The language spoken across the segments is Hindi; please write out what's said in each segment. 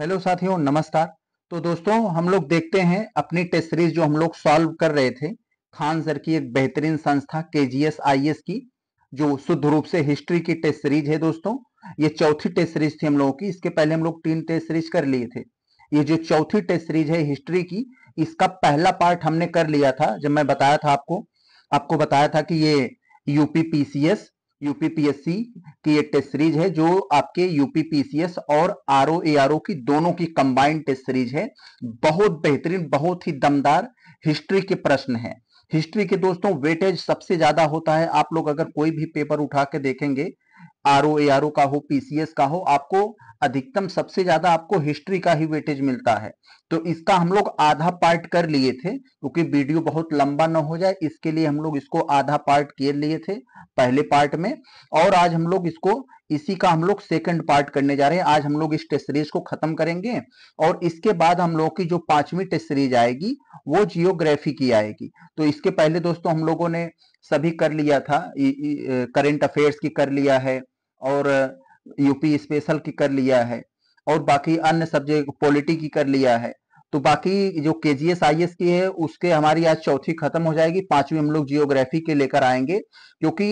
हेलो साथियों नमस्कार तो दोस्तों हम लोग देखते हैं अपनी टेस्ट सीरीज जो हम लोग सॉल्व कर रहे थे खान सर की एक बेहतरीन संस्था के जी एस आई एस की जो शुद्ध रूप से हिस्ट्री की टेस्ट सीरीज है दोस्तों ये चौथी टेस्ट सीरीज थी हम लोगों की इसके पहले हम लोग तीन टेस्ट सीरीज कर लिए थे ये जो चौथी टेस्ट सीरीज है हिस्ट्री की इसका पहला पार्ट हमने कर लिया था जब मैं बताया था आपको आपको बताया था कि ये यूपी पीसीएस यूपीपीएससी की एक टेस्ट सीरीज है जो आपके यूपीपीसीएस और आर ओ की दोनों की कंबाइंड टेस्ट सीरीज है बहुत बेहतरीन बहुत ही दमदार हिस्ट्री के प्रश्न है हिस्ट्री के दोस्तों वेटेज सबसे ज्यादा होता है आप लोग अगर कोई भी पेपर उठा के देखेंगे आर ओ का हो पीसीएस का हो आपको अधिकतम सबसे ज्यादा आपको हिस्ट्री का ही वेटेज मिलता है तो इसका हम लोग आधा पार्ट कर लिए थे क्योंकि तो वीडियो बहुत लंबा ना हो जाए इसके लिए हम लोग इसको आधा पार्ट कर लिए थे पहले पार्ट में और आज हम लोग इसको इसी का हम लोग सेकंड पार्ट करने जा रहे हैं आज हम लोग इस टेस्ट सीरीज को खत्म करेंगे और इसके बाद हम लोग की जो पांचवी टेस्ट सीरीज आएगी वो जियोग्राफी की आएगी तो इसके पहले दोस्तों हम लोगों ने सभी कर लिया था करंट अफेयर्स की कर लिया है और यूपी स्पेशल की कर लिया है और बाकी अन्य सब्जेक्ट पॉलिटी की कर लिया है तो बाकी जो के जी एस आई एस की है उसके हमारी आज चौथी खत्म हो जाएगी पांचवी हम लोग जियोग्राफी के लेकर आएंगे क्योंकि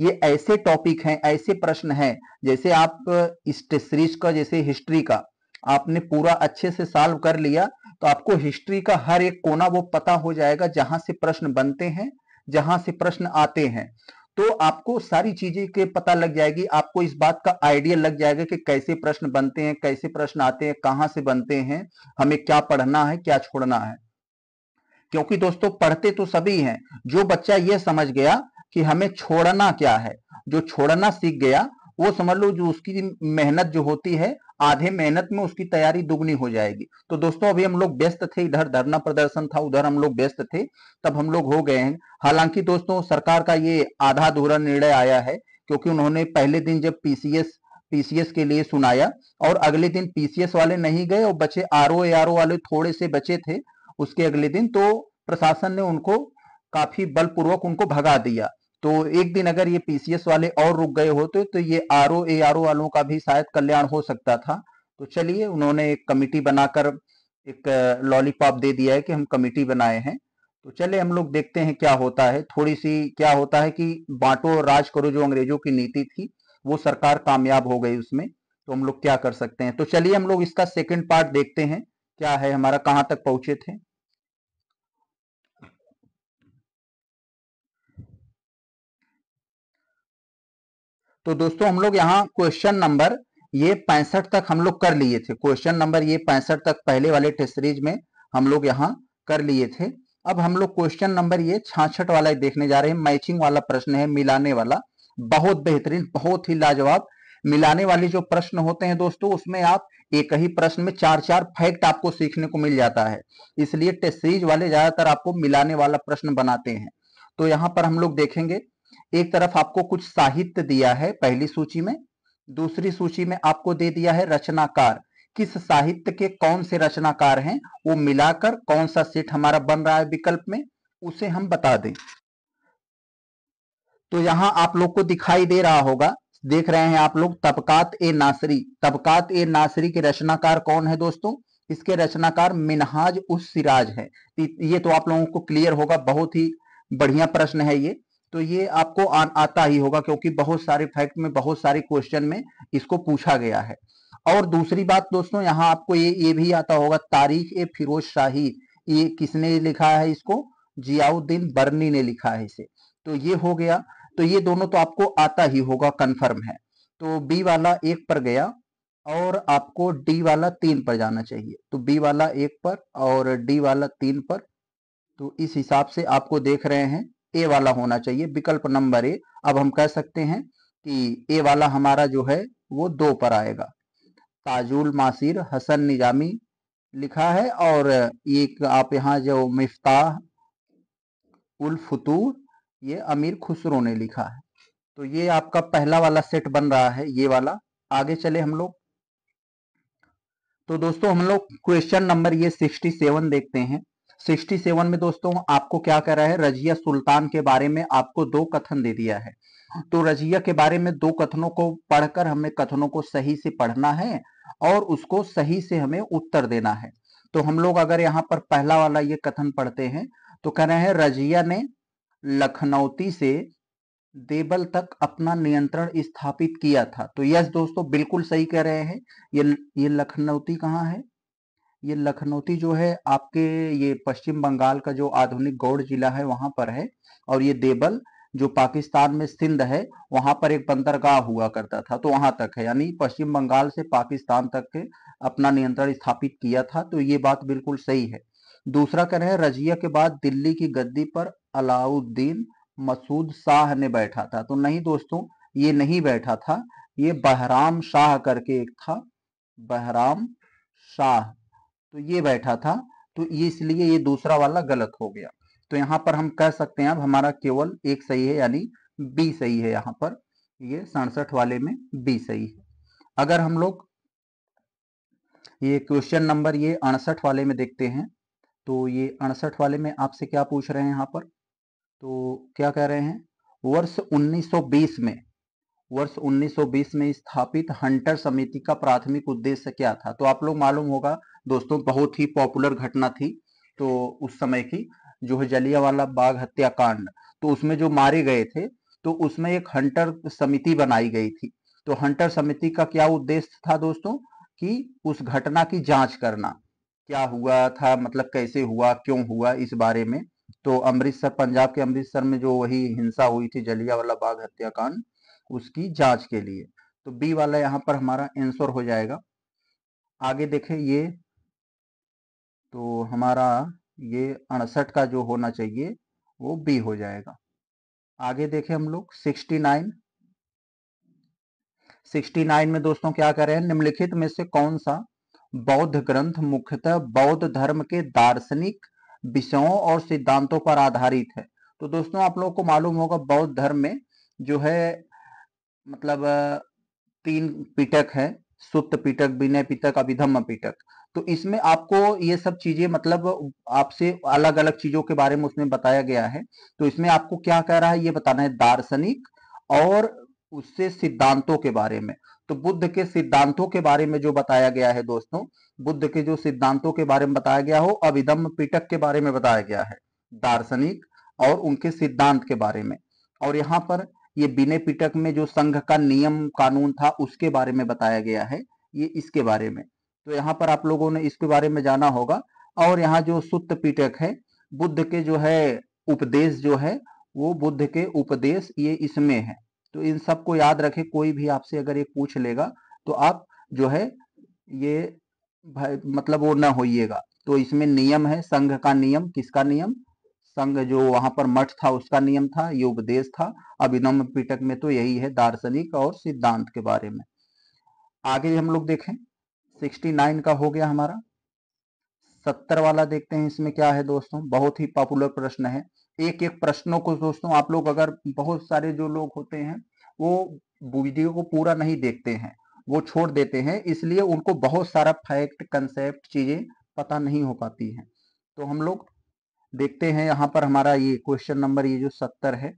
ये ऐसे टॉपिक हैं ऐसे प्रश्न हैं जैसे आप इस सीरीज का जैसे हिस्ट्री का आपने पूरा अच्छे से सॉल्व कर लिया तो आपको हिस्ट्री का हर एक कोना वो पता हो जाएगा जहां से प्रश्न बनते हैं जहां से प्रश्न आते हैं तो आपको सारी चीजें के पता लग जाएगी आपको इस बात का आइडिया लग जाएगा कि कैसे प्रश्न बनते हैं कैसे प्रश्न आते हैं कहाँ से बनते हैं हमें क्या पढ़ना है क्या छोड़ना है क्योंकि दोस्तों पढ़ते तो सभी हैं जो बच्चा ये समझ गया कि हमें छोड़ना क्या है जो छोड़ना सीख गया वो समझ लो जो उसकी मेहनत जो होती है आधे मेहनत में उसकी तैयारी दुगनी हो जाएगी तो दोस्तों अभी हम लोग व्यस्त थे इधर धरना प्रदर्शन था उधर हम लोग व्यस्त थे तब हम लोग हो गए हैं हालांकि दोस्तों सरकार का ये आधा अधूरा निर्णय आया है क्योंकि उन्होंने पहले दिन जब पीसीएस पीसीएस के लिए सुनाया और अगले दिन पीसीएस वाले नहीं गए और बचे आर ओ वाले थोड़े से बचे थे उसके अगले दिन तो प्रशासन ने उनको काफी बलपूर्वक उनको भगा दिया तो एक दिन अगर ये पीसीएस वाले और रुक गए होते तो ये R O A R O वालों का भी शायद कल्याण हो सकता था तो चलिए उन्होंने एक कमिटी बनाकर एक लॉलीपॉप दे दिया है कि हम कमिटी बनाए हैं तो चले हम लोग देखते हैं क्या होता है थोड़ी सी क्या होता है कि बांटो राज करो जो अंग्रेजों की नीति थी वो सरकार कामयाब हो गई उसमें तो हम लोग क्या कर सकते हैं तो चलिए हम लोग इसका सेकेंड पार्ट देखते हैं क्या है हमारा कहाँ तक पहुंचे थे तो दोस्तों हम लोग यहाँ क्वेश्चन नंबर ये पैंसठ तक हम लोग कर लिए थे क्वेश्चन नंबर ये पैंसठ तक पहले वाले टेस्ट सीरीज में हम लोग यहाँ कर लिए थे अब हम लोग क्वेश्चन नंबर ये छाछठ वाला देखने जा रहे हैं मैचिंग वाला प्रश्न है मिलाने वाला बहुत बेहतरीन बहुत ही लाजवाब मिलाने वाले जो प्रश्न होते हैं दोस्तों उसमें आप एक ही प्रश्न में चार चार फैक्ट आपको सीखने को मिल जाता है इसलिए टेस्ट सीरीज वाले ज्यादातर आपको मिलाने वाला प्रश्न बनाते हैं तो यहाँ पर हम लोग देखेंगे एक तरफ आपको कुछ साहित्य दिया है पहली सूची में दूसरी सूची में आपको दे दिया है रचनाकार किस साहित्य के कौन से रचनाकार हैं वो मिलाकर कौन सा सेट हमारा बन रहा है विकल्प में उसे हम बता दें तो यहां आप लोग को दिखाई दे रहा होगा देख रहे हैं आप लोग तबकात ए नासरी तबकात ए नासरी के रचनाकार कौन है दोस्तों इसके रचनाकार मिनहाज उस सिराज है ये तो आप लोगों को क्लियर होगा बहुत ही बढ़िया प्रश्न है ये तो ये आपको आ, आता ही होगा क्योंकि बहुत सारे फैक्ट में बहुत सारे क्वेश्चन में इसको पूछा गया है और दूसरी बात दोस्तों यहाँ आपको ये ये भी आता होगा तारीख ए फिरोज शाही ये किसने लिखा है इसको जियाउद्दीन बर्नी ने लिखा है इसे तो ये हो गया तो ये दोनों तो आपको आता ही होगा कन्फर्म है तो बी वाला एक पर गया और आपको डी वाला तीन पर जाना चाहिए तो बी वाला एक पर और डी वाला तीन पर तो इस हिसाब से आपको देख रहे हैं ए वाला होना चाहिए विकल्प नंबर ए अब हम कह सकते हैं कि ए वाला हमारा जो है वो दो पर आएगा ताजुल मासिर हसन निजामी लिखा है और एक आप यहाँ जो मिफ्ता उल फतूर ये अमीर खुसरो ने लिखा है तो ये आपका पहला वाला सेट बन रहा है ये वाला आगे चले हम लोग तो दोस्तों हम लोग क्वेश्चन नंबर ये सिक्सटी सेवन देखते हैं 67 में दोस्तों आपको क्या कह रहा है रजिया सुल्तान के बारे में आपको दो कथन दे दिया है तो रजिया के बारे में दो कथनों को पढ़कर हमें कथनों को सही से पढ़ना है और उसको सही से हमें उत्तर देना है तो हम लोग अगर यहाँ पर पहला वाला ये कथन पढ़ते हैं तो कह रहे हैं रजिया ने लखनौती से देबल तक अपना नियंत्रण स्थापित किया था तो यस दोस्तों बिल्कुल सही कह रहे हैं ये ये लखनौती कहाँ है ये लखनौती जो है आपके ये पश्चिम बंगाल का जो आधुनिक गौड़ जिला है वहां पर है और ये देबल जो पाकिस्तान में सिंध है वहां पर एक बंदरगाह हुआ करता था तो वहां तक है यानी पश्चिम बंगाल से पाकिस्तान तक के अपना नियंत्रण स्थापित किया था तो ये बात बिल्कुल सही है दूसरा कह रहे हैं रजिया के बाद दिल्ली की गद्दी पर अलाउद्दीन मसूद शाह ने बैठा था तो नहीं दोस्तों ये नहीं बैठा था ये बहराम शाह करके एक था बहराम शाह तो ये बैठा था तो ये इसलिए ये दूसरा वाला गलत हो गया तो यहाँ पर हम कह सकते हैं अब हमारा केवल एक सही है यानी बी सही है यहाँ पर ये सड़सठ वाले में बी सही है अगर हम लोग ये क्वेश्चन नंबर ये अड़सठ वाले में देखते हैं तो ये अड़सठ वाले में आपसे क्या पूछ रहे हैं यहाँ पर तो क्या कह रहे हैं वर्ष 1920 में वर्ष 1920 में स्थापित हंटर समिति का प्राथमिक उद्देश्य क्या था तो आप लोग मालूम होगा दोस्तों बहुत ही पॉपुलर घटना थी तो उस समय की जो है जलियावाला बाग हत्याकांड तो उसमें जो मारे गए थे तो उसमें एक हंटर समिति बनाई गई थी तो हंटर समिति का क्या उद्देश्य था दोस्तों कि उस घटना की जांच करना क्या हुआ था मतलब कैसे हुआ क्यों हुआ इस बारे में तो अमृतसर पंजाब के अमृतसर में जो वही हिंसा हुई थी जलियावाला बाग हत्याकांड उसकी जांच के लिए तो बी वाला यहां पर हमारा आंसर हो जाएगा आगे देखें ये तो हमारा ये अड़सठ का जो होना चाहिए वो बी हो जाएगा आगे देखें हम लोग सिक्सटी नाइन सिक्सटी नाइन में दोस्तों क्या कर रहे हैं निम्नलिखित में से कौन सा बौद्ध ग्रंथ मुख्यतः बौद्ध धर्म के दार्शनिक विषयों और सिद्धांतों पर आधारित है तो दोस्तों आप लोगों को मालूम होगा बौद्ध धर्म में जो है मतलब तीन पीटक है सुप्त पिटक विनय पिटक अभिधम पिटक तो इसमें आपको ये सब चीजें मतलब आपसे अलग अलग चीजों के बारे में उसमें बताया गया है तो इसमें आपको क्या कह रहा है ये बताना है दार्शनिक और उससे सिद्धांतों के बारे में तो बुद्ध के सिद्धांतों के बारे में जो बताया गया है दोस्तों बुद्ध के जो सिद्धांतों के बारे में बताया गया हो अभिधम पिटक के बारे में बताया गया है दार्शनिक और उनके सिद्धांत के बारे में और यहाँ पर ये बिने पिटक में जो संघ का नियम कानून था उसके बारे में बताया गया है ये इसके बारे में तो यहाँ पर आप लोगों ने इसके बारे में जाना होगा और यहाँ जो सुत्त पीटक है बुद्ध के जो है उपदेश जो है वो बुद्ध के उपदेश ये इसमें है तो इन सबको याद रखे कोई भी आपसे अगर ये पूछ लेगा तो आप जो है ये मतलब वो न होइएगा तो इसमें नियम है संघ का नियम किसका नियम संघ जो वहां पर मठ था उसका नियम था ये उपदेश था अभिनम पीटक में तो यही है दार्शनिक और सिद्धांत के बारे में आगे हम लोग देखें सिक्सटी नाइन का हो गया हमारा सत्तर वाला देखते हैं इसमें क्या है दोस्तों बहुत ही पॉपुलर प्रश्न है एक एक प्रश्नों को दोस्तों आप लोग अगर बहुत सारे जो लोग होते हैं वो वीडियो को पूरा नहीं देखते हैं वो छोड़ देते हैं इसलिए उनको बहुत सारा फैक्ट कंसेप्ट चीजें पता नहीं हो पाती हैं तो हम लोग देखते हैं यहाँ पर हमारा ये क्वेश्चन नंबर ये जो सत्तर है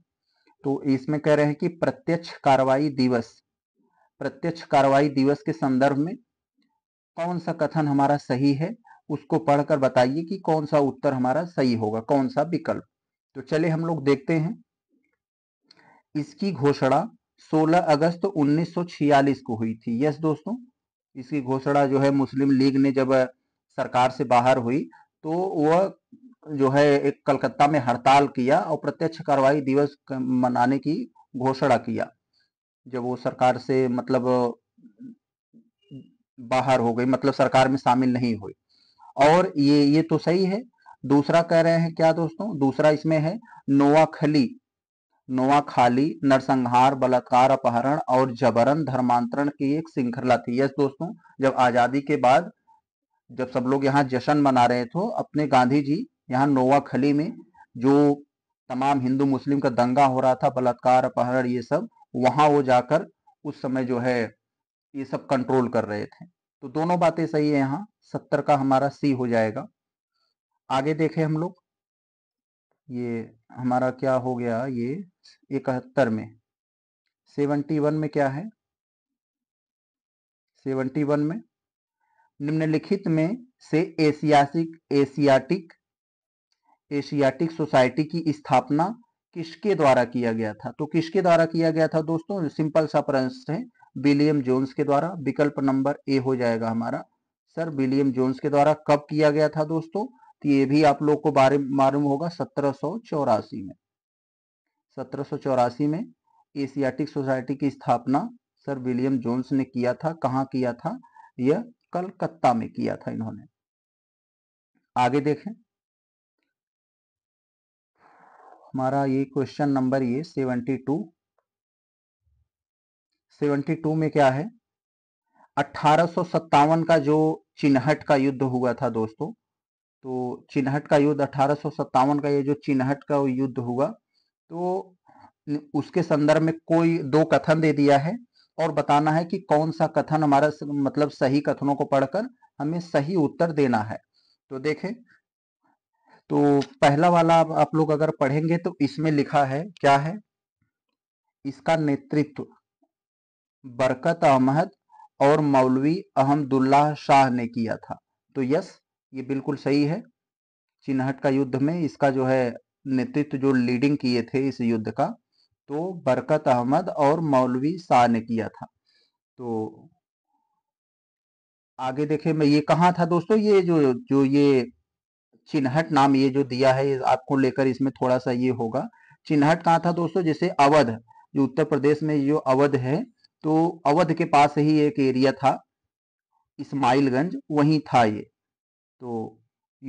तो इसमें कह रहे हैं कि प्रत्यक्ष कार्रवाई दिवस प्रत्यक्ष कार्रवाई दिवस के संदर्भ में कौन सा कथन हमारा सही है उसको पढ़कर बताइए कि कौन सा उत्तर हमारा सही होगा कौन सा विकल्प तो चले हम लोग देखते हैं इसकी घोषणा 16 अगस्त 1946 को हुई थी यस दोस्तों इसकी घोषणा जो है मुस्लिम लीग ने जब सरकार से बाहर हुई तो वह जो है एक कलकत्ता में हड़ताल किया और प्रत्यक्ष कार्रवाई दिवस मनाने की घोषणा किया जब वो सरकार से मतलब बाहर हो गई मतलब सरकार में शामिल नहीं हुई और ये ये तो सही है दूसरा कह रहे हैं क्या दोस्तों दूसरा इसमें है नोआखली नोआखाली नरसंहार बलात्कार अपहरण और जबरन धर्मांतरण की एक श्रृंखला थी यस दोस्तों जब आजादी के बाद जब सब लोग यहाँ जश्न मना रहे थे अपने गांधी जी यहाँ नोआखली में जो तमाम हिंदू मुस्लिम का दंगा हो रहा था बलात्कार अपहरण ये सब वहां वो जाकर उस समय जो है ये सब कंट्रोल कर रहे थे तो दोनों बातें सही है यहाँ सत्तर का हमारा सी हो जाएगा आगे देखें हम लोग ये हमारा क्या हो गया ये इकहत्तर में सेवनटी वन में क्या है सेवनटी वन में निम्नलिखित में से एशियासिक एशियाटिक एशियाटिक सोसाइटी की स्थापना किसके द्वारा किया गया था तो किसके द्वारा किया गया था दोस्तों सिंपल सा प्रश्न है विलियम जोन्स के द्वारा विकल्प नंबर ए हो जाएगा हमारा सर विलियम जोन्स के द्वारा कब किया गया था दोस्तों तो ये भी आप लोग को बारे मालूम होगा सत्रह में सत्रह में एशियाटिक सोसाइटी की स्थापना सर विलियम जोन्स ने किया था कहाँ किया था यह कलकत्ता में किया था इन्होंने आगे देखें हमारा ये क्वेश्चन नंबर ये सेवेंटी टू 72 में क्या है अठारह का जो चिन्हट का युद्ध हुआ था दोस्तों तो चिन्हट का युद्ध अठारह का ये जो चिन्हट का युद्ध हुआ तो उसके संदर्भ में कोई दो कथन दे दिया है और बताना है कि कौन सा कथन हमारा मतलब सही कथनों को पढ़कर हमें सही उत्तर देना है तो देखें तो पहला वाला आप लोग अगर पढ़ेंगे तो इसमें लिखा है क्या है इसका नेतृत्व बरकत अहमद और मौलवी अहमदुल्लाह शाह ने किया था तो यस ये बिल्कुल सही है चिन्हट का युद्ध में इसका जो है नेतृत्व जो लीडिंग किए थे इस युद्ध का तो बरकत अहमद और मौलवी शाह ने किया था तो आगे देखे मैं ये कहाँ था दोस्तों ये जो जो ये चिन्हट नाम ये जो दिया है आपको लेकर इसमें थोड़ा सा ये होगा चिन्हट कहाँ था दोस्तों जैसे अवध जो उत्तर प्रदेश में जो अवध है तो अवध के पास ही एक एरिया था इस्माइलगंज वही था ये तो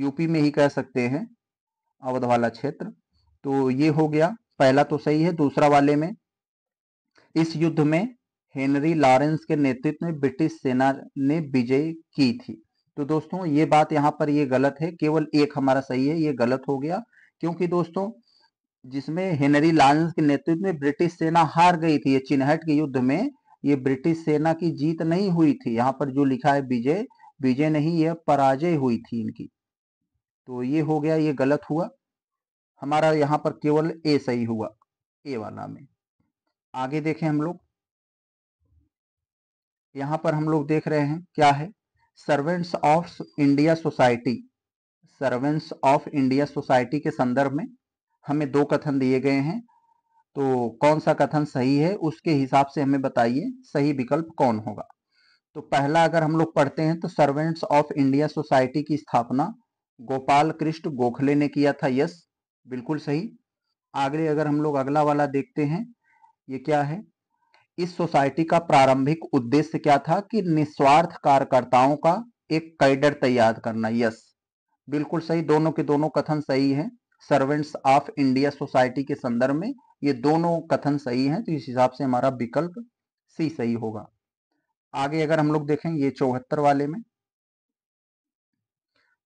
यूपी में ही कह सकते हैं अवध वाला क्षेत्र तो ये हो गया पहला तो सही है दूसरा वाले में इस युद्ध में हेनरी लॉरेंस के नेतृत्व में ब्रिटिश सेना ने विजय की थी तो दोस्तों ये बात यहाँ पर ये गलत है केवल एक हमारा सही है ये गलत हो गया क्योंकि दोस्तों जिसमें हेनरी लॉरेंस के नेतृत्व में ब्रिटिश सेना हार गई थी ये चिन्हट के युद्ध में ये ब्रिटिश सेना की जीत नहीं हुई थी यहाँ पर जो लिखा है विजय विजय नहीं यह पराजय हुई थी इनकी तो ये हो गया ये गलत हुआ हमारा यहाँ पर केवल ए सही हुआ ए वाला में आगे देखें हम लोग यहाँ पर हम लोग देख रहे हैं क्या है servants of India society servants of India society के संदर्भ में हमें दो कथन दिए गए हैं तो कौन सा कथन सही है उसके हिसाब से हमें बताइए सही विकल्प कौन होगा तो पहला अगर हम लोग पढ़ते हैं तो सर्वेंट्स ऑफ इंडिया सोसाइटी की स्थापना गोपाल कृष्ण गोखले ने किया था यस बिल्कुल सही आगे अगर हम लोग अगला वाला देखते हैं ये क्या है इस सोसाइटी का प्रारंभिक उद्देश्य क्या था कि निस्वार्थ कार्यकर्ताओं का एक कैडर तैयार करना यस बिल्कुल सही दोनों के दोनों कथन सही है सर्वेंट्स ऑफ इंडिया सोसाइटी के संदर्भ में ये दोनों कथन सही हैं तो इस हिसाब से हमारा विकल्प सी सही होगा आगे अगर हम लोग देखें ये चौहत्तर वाले में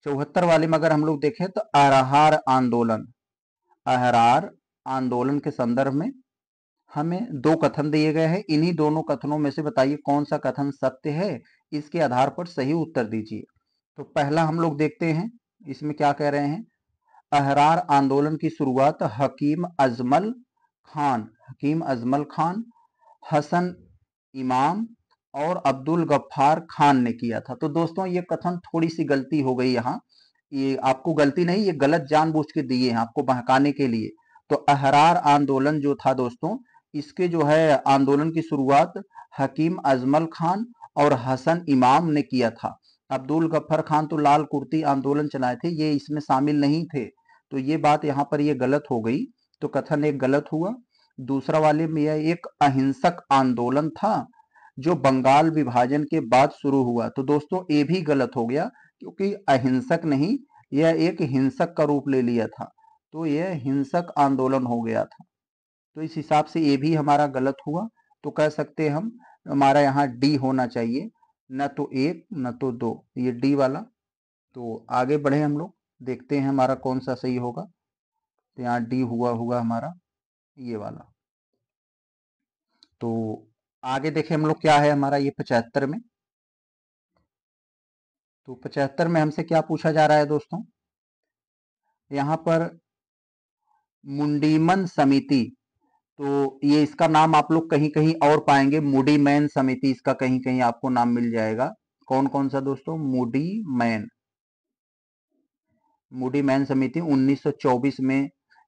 चौहत्तर वाले में अगर हम लोग देखें तो अरहार आंदोलन अहरार आंदोलन के संदर्भ में हमें दो कथन दिए गए हैं इन्हीं दोनों कथनों में से बताइए कौन सा कथन सत्य है इसके आधार पर सही उत्तर दीजिए तो पहला हम लोग देखते हैं इसमें क्या कह रहे हैं अहरार आंदोलन की शुरुआत हकीम अजमल खान हकीम अजमल खान हसन इमाम और अब्दुल गफ्फार खान ने किया था तो दोस्तों ये कथन थोड़ी सी गलती हो गई यहाँ ये आपको गलती नहीं ये गलत जानबूझ के दिए हैं आपको बहकाने के लिए तो अहरार आंदोलन जो था दोस्तों इसके जो है आंदोलन की शुरुआत हकीम अजमल खान और हसन इमाम ने किया था अब्दुल गफ्फर खान तो लाल कुर्ती आंदोलन चलाए थे ये इसमें शामिल नहीं थे तो ये बात यहाँ पर ये गलत हो गई तो कथन एक गलत हुआ दूसरा वाले में यह एक अहिंसक आंदोलन था जो बंगाल विभाजन के बाद शुरू हुआ तो दोस्तों ये भी गलत हो गया क्योंकि अहिंसक नहीं यह एक हिंसक का रूप ले लिया था तो यह हिंसक आंदोलन हो गया था तो इस हिसाब से ये भी हमारा गलत हुआ तो कह सकते हम हमारा यहाँ डी होना चाहिए न तो एक न तो दो ये डी वाला तो आगे बढ़े हम लोग देखते हैं हमारा कौन सा सही होगा तो यहाँ डी हुआ हुआ हमारा ये वाला तो आगे देखें हम लोग क्या है हमारा ये पचहत्तर में तो पचहत्तर में हमसे क्या पूछा जा रहा है दोस्तों यहाँ पर मुंडीमन समिति तो ये इसका नाम आप लोग कहीं कहीं और पाएंगे मुडीमैन मैन समिति इसका कहीं कहीं आपको नाम मिल जाएगा कौन कौन सा दोस्तों मुडीमैन मैन मूडी मैन समिति 1924 में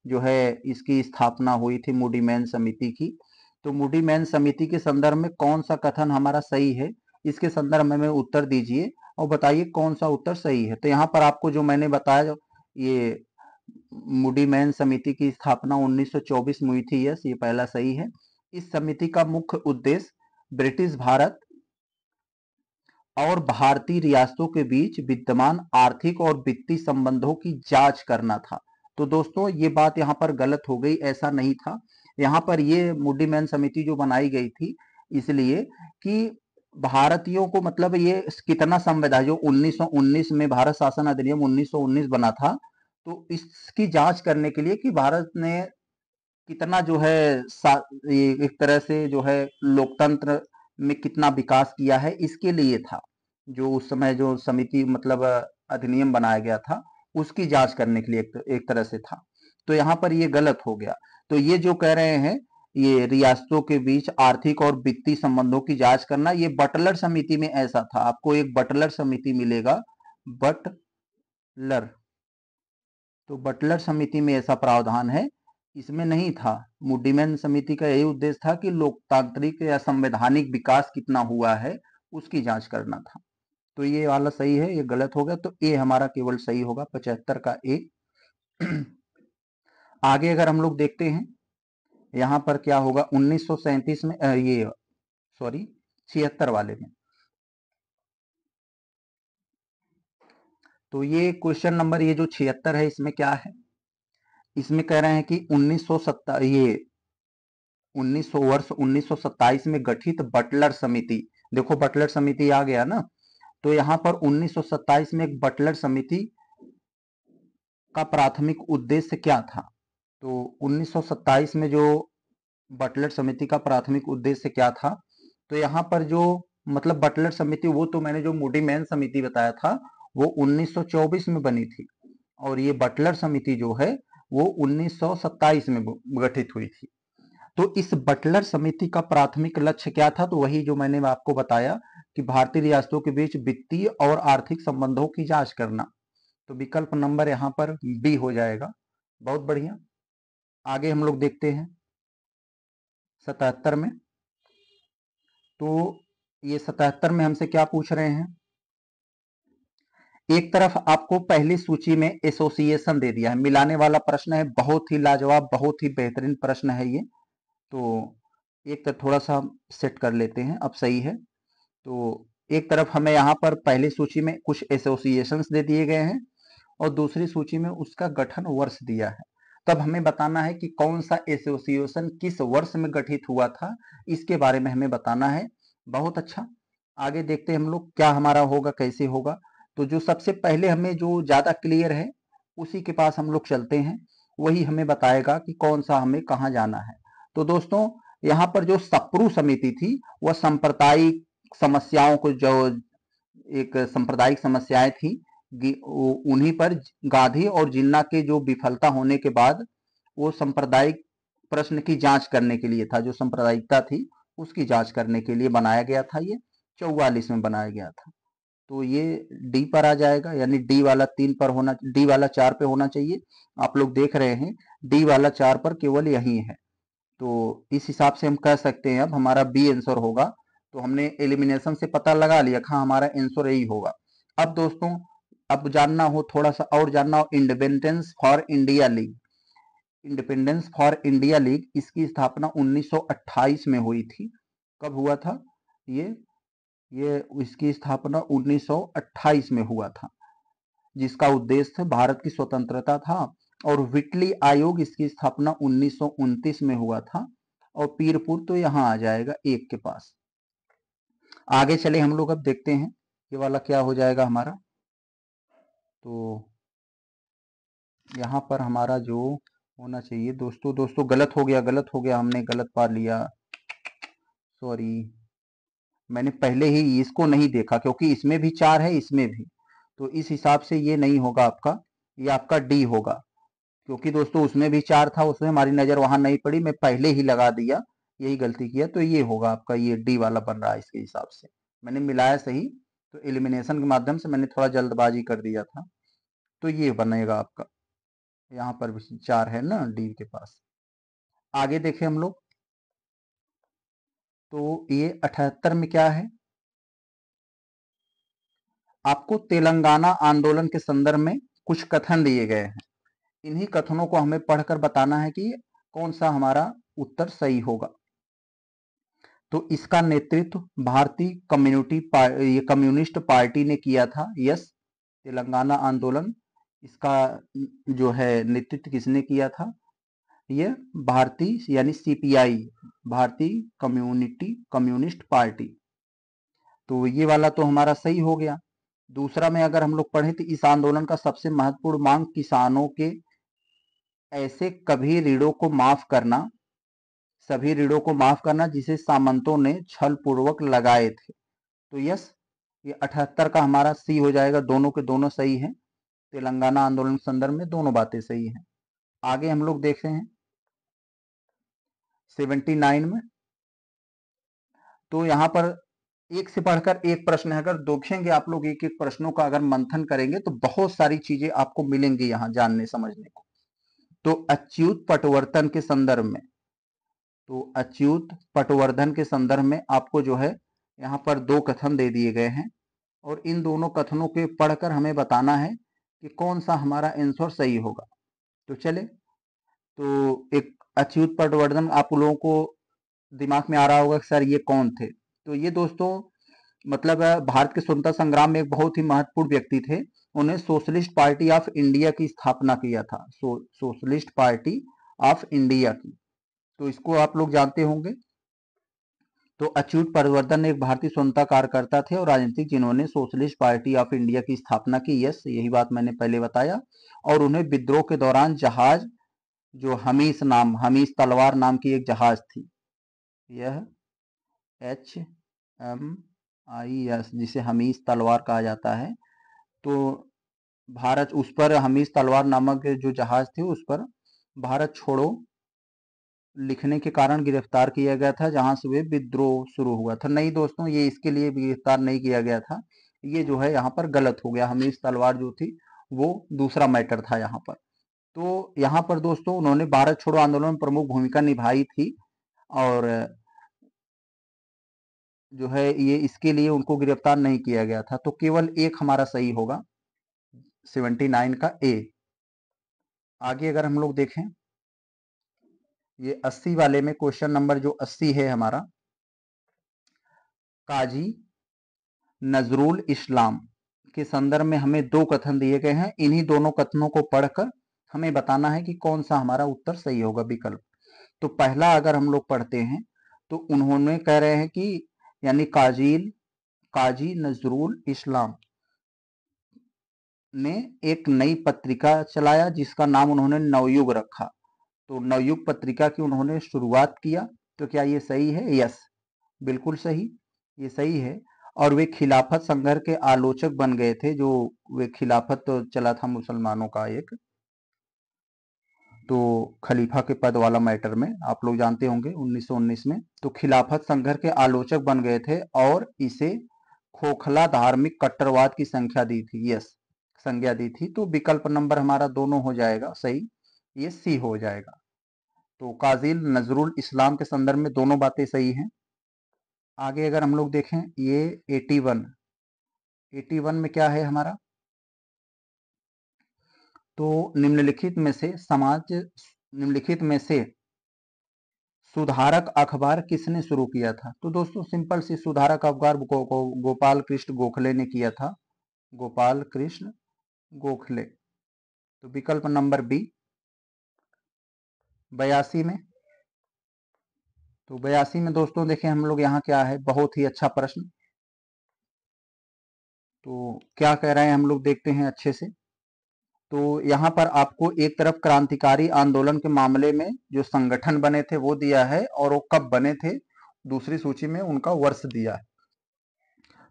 जो है इसकी स्थापना हुई थी मुडीमैन समिति की तो मुडीमैन समिति के संदर्भ में कौन सा कथन हमारा सही है इसके संदर्भ में उत्तर दीजिए और बताइए कौन सा उत्तर सही है तो यहाँ पर आपको जो मैंने बताया ये मुडीमैन समिति की स्थापना 1924 में हुई थी यस ये पहला सही है इस समिति का मुख्य उद्देश्य ब्रिटिश भारत और भारतीय रियासतों के बीच विद्यमान आर्थिक और वित्तीय संबंधों की जांच करना था तो दोस्तों ये बात यहाँ पर गलत हो गई ऐसा नहीं था यहाँ पर ये मुड्डीमैन मैन समिति जो बनाई गई थी इसलिए कि भारतीयों को मतलब ये कितना संविधान जो 1919 में भारत शासन अधिनियम 1919 बना था तो इसकी जांच करने के लिए कि भारत ने कितना जो है एक तरह से जो है लोकतंत्र में कितना विकास किया है इसके लिए था जो उस समय जो समिति मतलब अधिनियम बनाया गया था उसकी जांच करने के लिए एक, एक तरह से था तो यहाँ पर ये गलत हो गया तो ये जो कह रहे हैं ये रियासतों के बीच आर्थिक और वित्तीय संबंधों की जांच करना ये बटलर समिति में ऐसा था आपको एक बटलर समिति मिलेगा बटलर तो बटलर समिति में ऐसा प्रावधान है इसमें नहीं था मुडीमैन समिति का यही उद्देश्य था कि लोकतांत्रिक या संवैधानिक विकास कितना हुआ है उसकी जांच करना था तो ये वाला सही है ये गलत होगा तो ए हमारा केवल सही होगा पचहत्तर का ए आगे अगर हम लोग देखते हैं यहां पर क्या होगा उन्नीस में आ, ये सॉरी छिहत्तर वाले में तो ये क्वेश्चन नंबर ये जो छिहत्तर है इसमें क्या है इसमें कह रहे हैं कि उन्नीस ये उन्नीस वर्ष उन्नीस में गठित बटलर समिति देखो बटलर समिति आ गया ना तो यहाँ पर 1927 में एक बटलर समिति का प्राथमिक उद्देश्य क्या था तो 1927 में जो बटलर समिति का प्राथमिक उद्देश्य क्या था तो यहाँ पर जो मतलब बटलर समिति वो तो मैंने जो मुडीमैन मैन समिति बताया था वो 1924 में बनी थी और ये बटलर समिति जो है वो 1927 में गठित हुई थी तो इस बटलर समिति का प्राथमिक लक्ष्य क्या था तो वही जो मैंने आपको बताया कि भारतीय रियासतों के बीच वित्तीय और आर्थिक संबंधों की जांच करना तो विकल्प नंबर यहां पर बी हो जाएगा बहुत बढ़िया आगे हम लोग देखते हैं सतहत्तर में तो ये सतहत्तर में हमसे क्या पूछ रहे हैं एक तरफ आपको पहली सूची में एसोसिएशन दे दिया है मिलाने वाला प्रश्न है बहुत ही लाजवाब बहुत ही बेहतरीन प्रश्न है ये तो एक तरफ थोड़ा सा सेट कर लेते हैं अब सही है तो एक तरफ हमें यहाँ पर पहली सूची में कुछ एसोसिएशन दे दिए गए हैं और दूसरी सूची में उसका गठन वर्ष दिया है तब हमें बताना है कि कौन सा एसोसिएशन किस वर्ष में गठित हुआ था इसके बारे में हमें बताना है बहुत अच्छा आगे देखते हैं हम लोग क्या हमारा होगा कैसे होगा तो जो सबसे पहले हमें जो ज़्यादा क्लियर है उसी के पास हम लोग चलते हैं वही हमें बताएगा कि कौन सा हमें कहाँ जाना है तो दोस्तों यहाँ पर जो सप्रू समिति थी वह सांप्रदायिक समस्याओं को जो एक सांप्रदायिक समस्याएं थी उन्हीं पर गांधी और जिन्ना के जो विफलता होने के बाद वो सांप्रदायिक प्रश्न की जांच करने के लिए था जो सांप्रदायिकता थी उसकी जांच करने के लिए बनाया गया था ये चौवालीस में बनाया गया था तो ये डी पर आ जाएगा यानी डी वाला तीन पर होना डी वाला चार पे होना चाहिए आप लोग देख रहे हैं डी वाला चार पर केवल यही है तो इस हिसाब से हम कह सकते हैं अब हमारा बी आंसर होगा तो हमने एलिमिनेशन से पता लगा लिया हाँ हमारा आंसर यही होगा अब दोस्तों अब जानना हो थोड़ा सा और जानना हो independence for India league independence for India league इसकी स्थापना 1928 में हुई थी कब हुआ था ये ये इसकी स्थापना 1928 में हुआ था जिसका उद्देश्य भारत की स्वतंत्रता था और विटली आयोग इसकी स्थापना उन्नीस में हुआ था और पीरपुर तो यहाँ आ जाएगा एक के पास आगे चले हम लोग अब देखते हैं ये वाला क्या हो जाएगा हमारा तो यहाँ पर हमारा जो होना चाहिए दोस्तों दोस्तों गलत हो गया गलत हो गया हमने गलत पा लिया सॉरी मैंने पहले ही इसको नहीं देखा क्योंकि इसमें भी चार है इसमें भी तो इस हिसाब से ये नहीं होगा आपका ये आपका डी होगा क्योंकि दोस्तों उसमें भी चार था उसमें हमारी नज़र वहां नहीं पड़ी मैं पहले ही लगा दिया यही गलती किया तो ये होगा आपका ये डी वाला बन रहा है इसके हिसाब से मैंने मिलाया सही तो एलिमिनेशन के माध्यम से मैंने थोड़ा जल्दबाजी कर दिया था तो ये बनेगा आपका यहाँ पर भी चार है ना डी के पास आगे देखें हम लोग तो ये अठहत्तर में क्या है आपको तेलंगाना आंदोलन के संदर्भ में कुछ कथन दिए गए हैं इन्हीं कथनों को हमें पढ़कर बताना है कि कौन सा हमारा उत्तर सही होगा तो इसका नेतृत्व भारतीय कम्युनिटी पार्टी कम्युनिस्ट पार्टी ने किया था यस तेलंगाना आंदोलन इसका जो है नेतृत्व किसने किया था यह भारतीय यानी सीपीआई भारतीय कम्युनिटी कम्युनिस्ट पार्टी तो ये वाला तो हमारा सही हो गया दूसरा में अगर हम लोग पढ़े तो इस आंदोलन का सबसे महत्वपूर्ण मांग किसानों के ऐसे कभी ऋणों को माफ करना सभी ऋणों को माफ करना जिसे सामंतों ने छल पूर्वक लगाए थे तो यस ये अठहत्तर का हमारा सी हो जाएगा दोनों के दोनों सही हैं तेलंगाना आंदोलन संदर्भ में दोनों बातें सही हैं आगे हम लोग देखते हैं सेवेंटी नाइन में तो यहाँ पर एक से पढ़कर एक प्रश्न है अगर देखेंगे आप लोग एक एक प्रश्नों का अगर मंथन करेंगे तो बहुत सारी चीजें आपको मिलेंगी यहां जानने समझने को तो अच्युत पटवर्तन के संदर्भ में तो अच्युत पटवर्धन के संदर्भ में आपको जो है यहाँ पर दो कथन दे दिए गए हैं और इन दोनों कथनों के पढ़कर हमें बताना है कि कौन सा हमारा आंसर सही होगा तो चले तो एक अच्युत पटवर्धन आप लोगों को दिमाग में आ रहा होगा सर ये कौन थे तो ये दोस्तों मतलब भारत के स्वतंत्रता संग्राम में एक बहुत ही महत्वपूर्ण व्यक्ति थे उन्हें सोशलिस्ट पार्टी ऑफ इंडिया की स्थापना किया था so socialist party of India की तो इसको आप लोग जानते होंगे तो अच्युत परिवर्तन एक भारतीय स्वतंत्रता कार्यकर्ता थे और राजनीतिक जिन्होंने सोशलिस्ट पार्टी ऑफ इंडिया की स्थापना की यस यही बात मैंने पहले बताया और उन्हें विद्रोह के दौरान जहाज जो हमीस नाम हमीस तलवार नाम की एक जहाज थी यह एच एम आई एस जिसे हमीस तलवार कहा जाता है तो भारत उस पर हमीस तलवार नामक जो जहाज थे उस पर भारत छोड़ो लिखने के कारण गिरफ्तार किया गया था जहां से वे विद्रोह शुरू हुआ था नहीं दोस्तों ये इसके लिए गिरफ्तार नहीं किया गया था ये जो है यहाँ पर गलत हो गया हमीश तलवार जो थी वो दूसरा मैटर था यहाँ पर तो यहाँ पर दोस्तों उन्होंने भारत छोड़ो आंदोलन में प्रमुख भूमिका निभाई थी और जो है ये इसके लिए उनको गिरफ्तार नहीं किया गया था तो केवल एक हमारा सही होगा सेवेंटी नाइन का ए आगे अगर हम लोग देखें ये अस्सी वाले में क्वेश्चन नंबर जो अस्सी है हमारा काजी नजरुल इस्लाम के संदर्भ में हमें दो कथन दिए गए हैं इन्हीं दोनों कथनों को पढ़कर हमें बताना है कि कौन सा हमारा उत्तर सही होगा विकल्प तो पहला अगर हम लोग पढ़ते हैं तो उन्होंने कह रहे हैं कि यानी काजील काजी नजरुल इस्लाम ने एक नई पत्रिका चलाया जिसका नाम उन्होंने नवयुग रखा तो नवयुग पत्रिका की उन्होंने शुरुआत किया तो क्या ये सही है यस बिल्कुल सही ये सही है और वे खिलाफत संघर्ष के आलोचक बन गए थे जो वे खिलाफत तो चला था मुसलमानों का एक तो खलीफा के पद वाला मैटर में आप लोग जानते होंगे 1919 में तो खिलाफत संघर्ष के आलोचक बन गए थे और इसे खोखला धार्मिक कट्टरवाद की संख्या दी थी यस संज्ञा दी थी तो विकल्प नंबर हमारा दोनों हो जाएगा सही ये सी हो जाएगा तो काजिल नजरुल इस्लाम के संदर्भ में दोनों बातें सही हैं आगे अगर हम लोग देखें ये एटी वन एटी वन में क्या है हमारा तो निम्नलिखित में से समाज निम्नलिखित में से सुधारक अखबार किसने शुरू किया था तो दोस्तों सिंपल सी सुधारक अखबार गो, गो, गोपाल कृष्ण गोखले ने किया था गोपाल कृष्ण गोखले तो विकल्प नंबर बी बयासी में तो बयासी में दोस्तों देखें हम लोग यहाँ क्या है बहुत ही अच्छा प्रश्न तो क्या कह रहे हैं हम लोग देखते हैं अच्छे से तो यहाँ पर आपको एक तरफ क्रांतिकारी आंदोलन के मामले में जो संगठन बने थे वो दिया है और वो कब बने थे दूसरी सूची में उनका वर्ष दिया है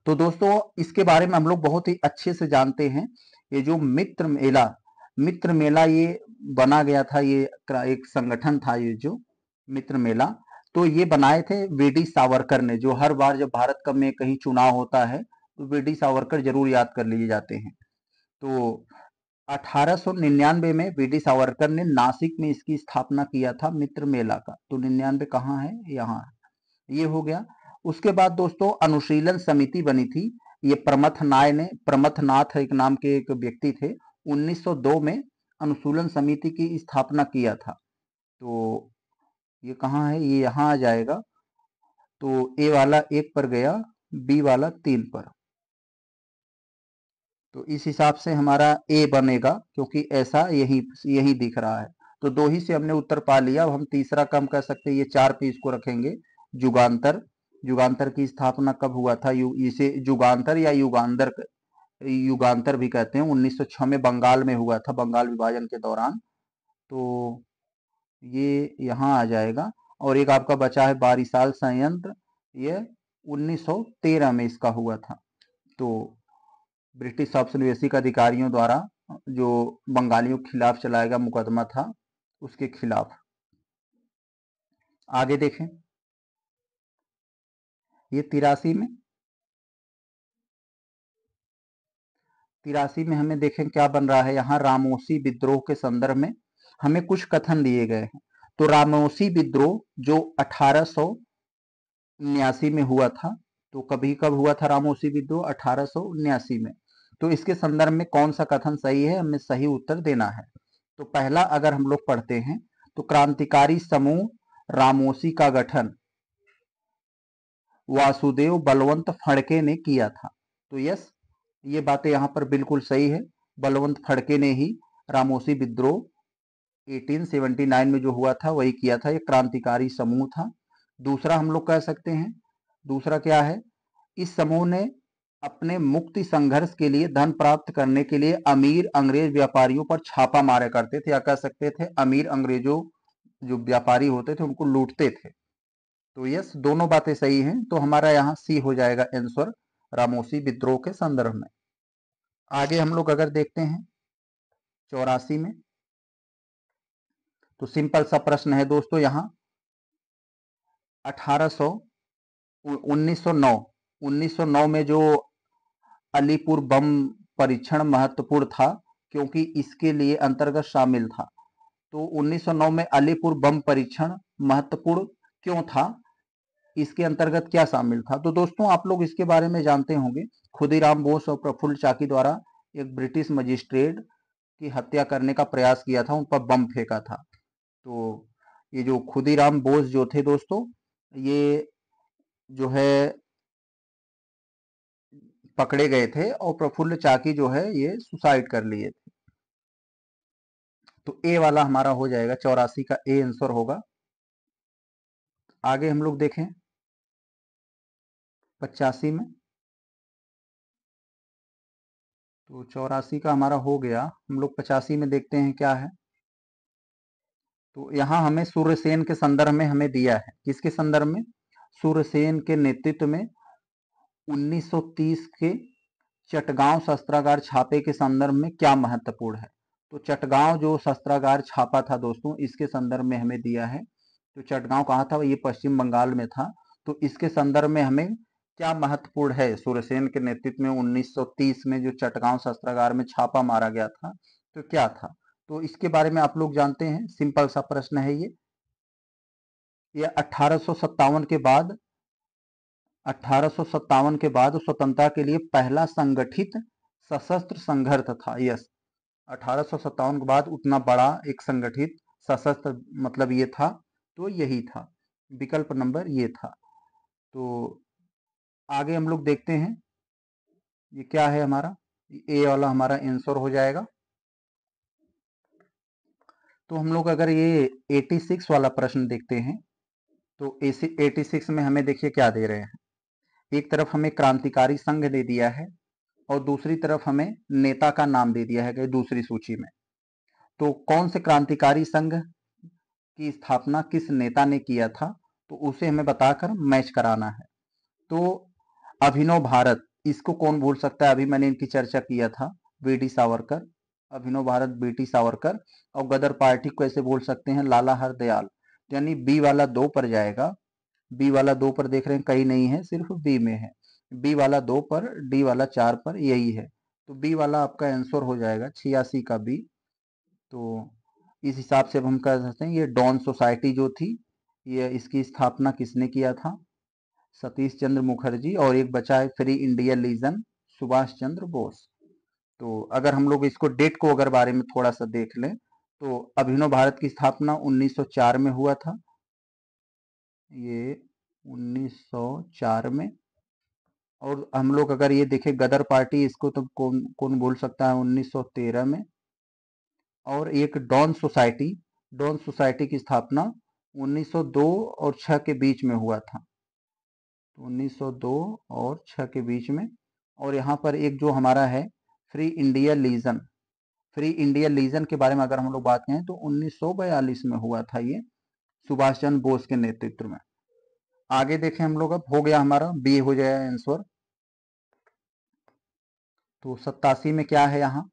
तो दोस्तों इसके बारे में हम लोग बहुत ही अच्छे से जानते हैं ये जो मित्र मेला मित्र मेला ये बना गया था ये एक संगठन था ये जो मित्र मेला तो ये बनाए थे वीडी सावरकर ने जो हर बार जब भारत कप में कहीं चुनाव होता है तो वीडी सावरकर जरूर याद कर लिए जाते हैं तो 1899 में वीडी सावरकर ने नासिक में इसकी स्थापना किया था मित्र मेला का तो निन्यानवे कहाँ है यहाँ ये हो गया उसके बाद दोस्तों अनुशीलन समिति बनी थी ये प्रमथ नाय ने प्रमथ नाथ एक नाम के एक व्यक्ति थे 1902 में अनुशूलन समिति की स्थापना किया था तो ये कहाँ है ये यहाँ आ जाएगा तो ए वाला एक पर गया बी वाला तीन पर तो इस हिसाब से हमारा ए बनेगा क्योंकि ऐसा यही यही दिख रहा है तो दो ही से हमने उत्तर पा लिया अब हम तीसरा कम कर सकते हैं ये चार पे इसको रखेंगे जुगांतर जुगांतर की स्थापना कब हुआ था यु, इसे जुगांतर या युगान्तर युगांतर भी कहते हैं 1906 में बंगाल में हुआ था बंगाल विभाजन के दौरान तो ये यहाँ आ जाएगा और एक आपका बचा है बारिसाल संयंत्र ये 1913 में इसका हुआ था तो ब्रिटिश औपनिवेशिक अधिकारियों द्वारा जो बंगालियों के खिलाफ चलाया गया मुकदमा था उसके खिलाफ आगे देखें ये तिरासी में तिरासी में हमें देखें क्या बन रहा है यहाँ रामोसी विद्रोह के संदर्भ में हमें कुछ कथन दिए गए हैं तो रामोसी विद्रोह जो अठारह में हुआ था तो कभी कब हुआ था रामोसी विद्रोह अठारह में तो इसके संदर्भ में कौन सा कथन सही है हमें सही उत्तर देना है तो पहला अगर हम लोग पढ़ते हैं तो क्रांतिकारी समूह रामोसी का गठन वासुदेव बलवंत फड़के ने किया था तो यस ये बातें यहाँ पर बिल्कुल सही है बलवंत फड़के ने ही रामोसी विद्रोह 1879 में जो हुआ था वही किया था ये क्रांतिकारी समूह था दूसरा हम लोग कह सकते हैं दूसरा क्या है इस समूह ने अपने मुक्ति संघर्ष के लिए धन प्राप्त करने के लिए अमीर अंग्रेज व्यापारियों पर छापा मारे करते थे या कह सकते थे अमीर अंग्रेजों जो व्यापारी होते थे उनको लूटते थे तो यस दोनों बातें सही हैं तो हमारा यहाँ सी हो जाएगा आंसर रामोसी विद्रोह के संदर्भ में आगे हम लोग अगर देखते हैं चौरासी में तो सिंपल सा प्रश्न है दोस्तों यहाँ 1800 1909 1909 में जो अलीपुर बम परीक्षण महत्वपूर्ण था क्योंकि इसके लिए अंतर्गत शामिल था तो 1909 में अलीपुर बम परीक्षण महत्वपूर्ण क्यों था इसके अंतर्गत क्या शामिल था तो दोस्तों आप लोग इसके बारे में जानते होंगे खुदीराम बोस और प्रफुल्ल चाकी द्वारा एक ब्रिटिश मजिस्ट्रेट की हत्या करने का प्रयास किया था उन पर बम फेंका था तो ये जो खुदीराम बोस जो थे दोस्तों ये जो है पकड़े गए थे और प्रफुल्ल चाकी जो है ये सुसाइड कर लिए थे तो ए वाला हमारा हो जाएगा चौरासी का ए आंसर होगा आगे हम लोग देखें पचासी में तो चौरासी का हमारा हो गया हम लोग पचासी में देखते हैं क्या है तो यहाँ हमें सूर्यसेन के संदर्भ में हमें दिया है किसके संदर्भ में सूर्यसेन के नेतृत्व में 1930 के चटगांव शस्त्रागार छापे के संदर्भ में क्या महत्वपूर्ण है तो चटगांव जो शस्त्रागार छापा था दोस्तों इसके संदर्भ में हमें दिया है तो चटगांव कहा था ये पश्चिम बंगाल में था तो इसके संदर्भ में हमें क्या महत्वपूर्ण है सूर्यसेन के नेतृत्व में 1930 में जो चटगांव शस्त्रागार में छापा मारा गया था तो क्या था तो इसके बारे में आप लोग जानते हैं सिंपल सा प्रश्न है ये ये अठारह के बाद अठारह के बाद स्वतंत्रता के लिए पहला संगठित सशस्त्र संघर्ष था यस अठारह के बाद उतना बड़ा एक संगठित सशस्त्र मतलब ये था तो यही था विकल्प नंबर ये था तो आगे हम लोग देखते हैं ये क्या है हमारा ए वाला हमारा आंसर हो जाएगा तो हम लोग अगर ये 86 वाला प्रश्न देखते हैं तो एटी सिक्स में हमें देखिए क्या दे रहे हैं एक तरफ हमें क्रांतिकारी संघ दे दिया है और दूसरी तरफ हमें नेता का नाम दे दिया है दूसरी सूची में तो कौन से क्रांतिकारी संघ की स्थापना किस नेता ने किया था तो उसे हमें बताकर मैच कराना है तो अभिनव भारत इसको कौन बोल सकता है अभी मैंने इनकी चर्चा किया था वी सावरकर अभिनव भारत बेटी सावरकर और गदर पार्टी को ऐसे बोल सकते हैं लाला हरदयाल तो यानी बी वाला दो पर जाएगा बी वाला दो पर देख रहे हैं कहीं नहीं है सिर्फ बी में है बी वाला दो पर डी वाला चार पर यही है तो बी वाला आपका आंसर हो जाएगा छियासी का बी तो इस हिसाब से हम कह सकते हैं ये डॉन सोसाइटी जो थी ये इसकी स्थापना किसने किया था सतीश चंद्र मुखर्जी और एक बचा है free India legion Subhash Chandra Bose तो अगर हम लोग इसको डेट को अगर बारे में थोड़ा सा देख लें तो अभिनव भारत की स्थापना 1904 में हुआ था ये 1904 में और हम लोग अगर ये देखें गदर पार्टी इसको तो कौन कौन बोल सकता है 1913 में और एक डॉन सोसाइटी डॉन सोसाइटी की स्थापना 1902 और 6 के बीच में हुआ था 1902 और 6 के बीच में और यहाँ पर एक जो हमारा है free India legion free India legion के बारे में अगर हम लोग बात करें तो 1942 में हुआ था ये सुभाष चंद्र बोस के नेतृत्व में आगे देखें हम लोग अब हो गया हमारा बी हो जाएगा आंसर तो सत्तासी में क्या है यहाँ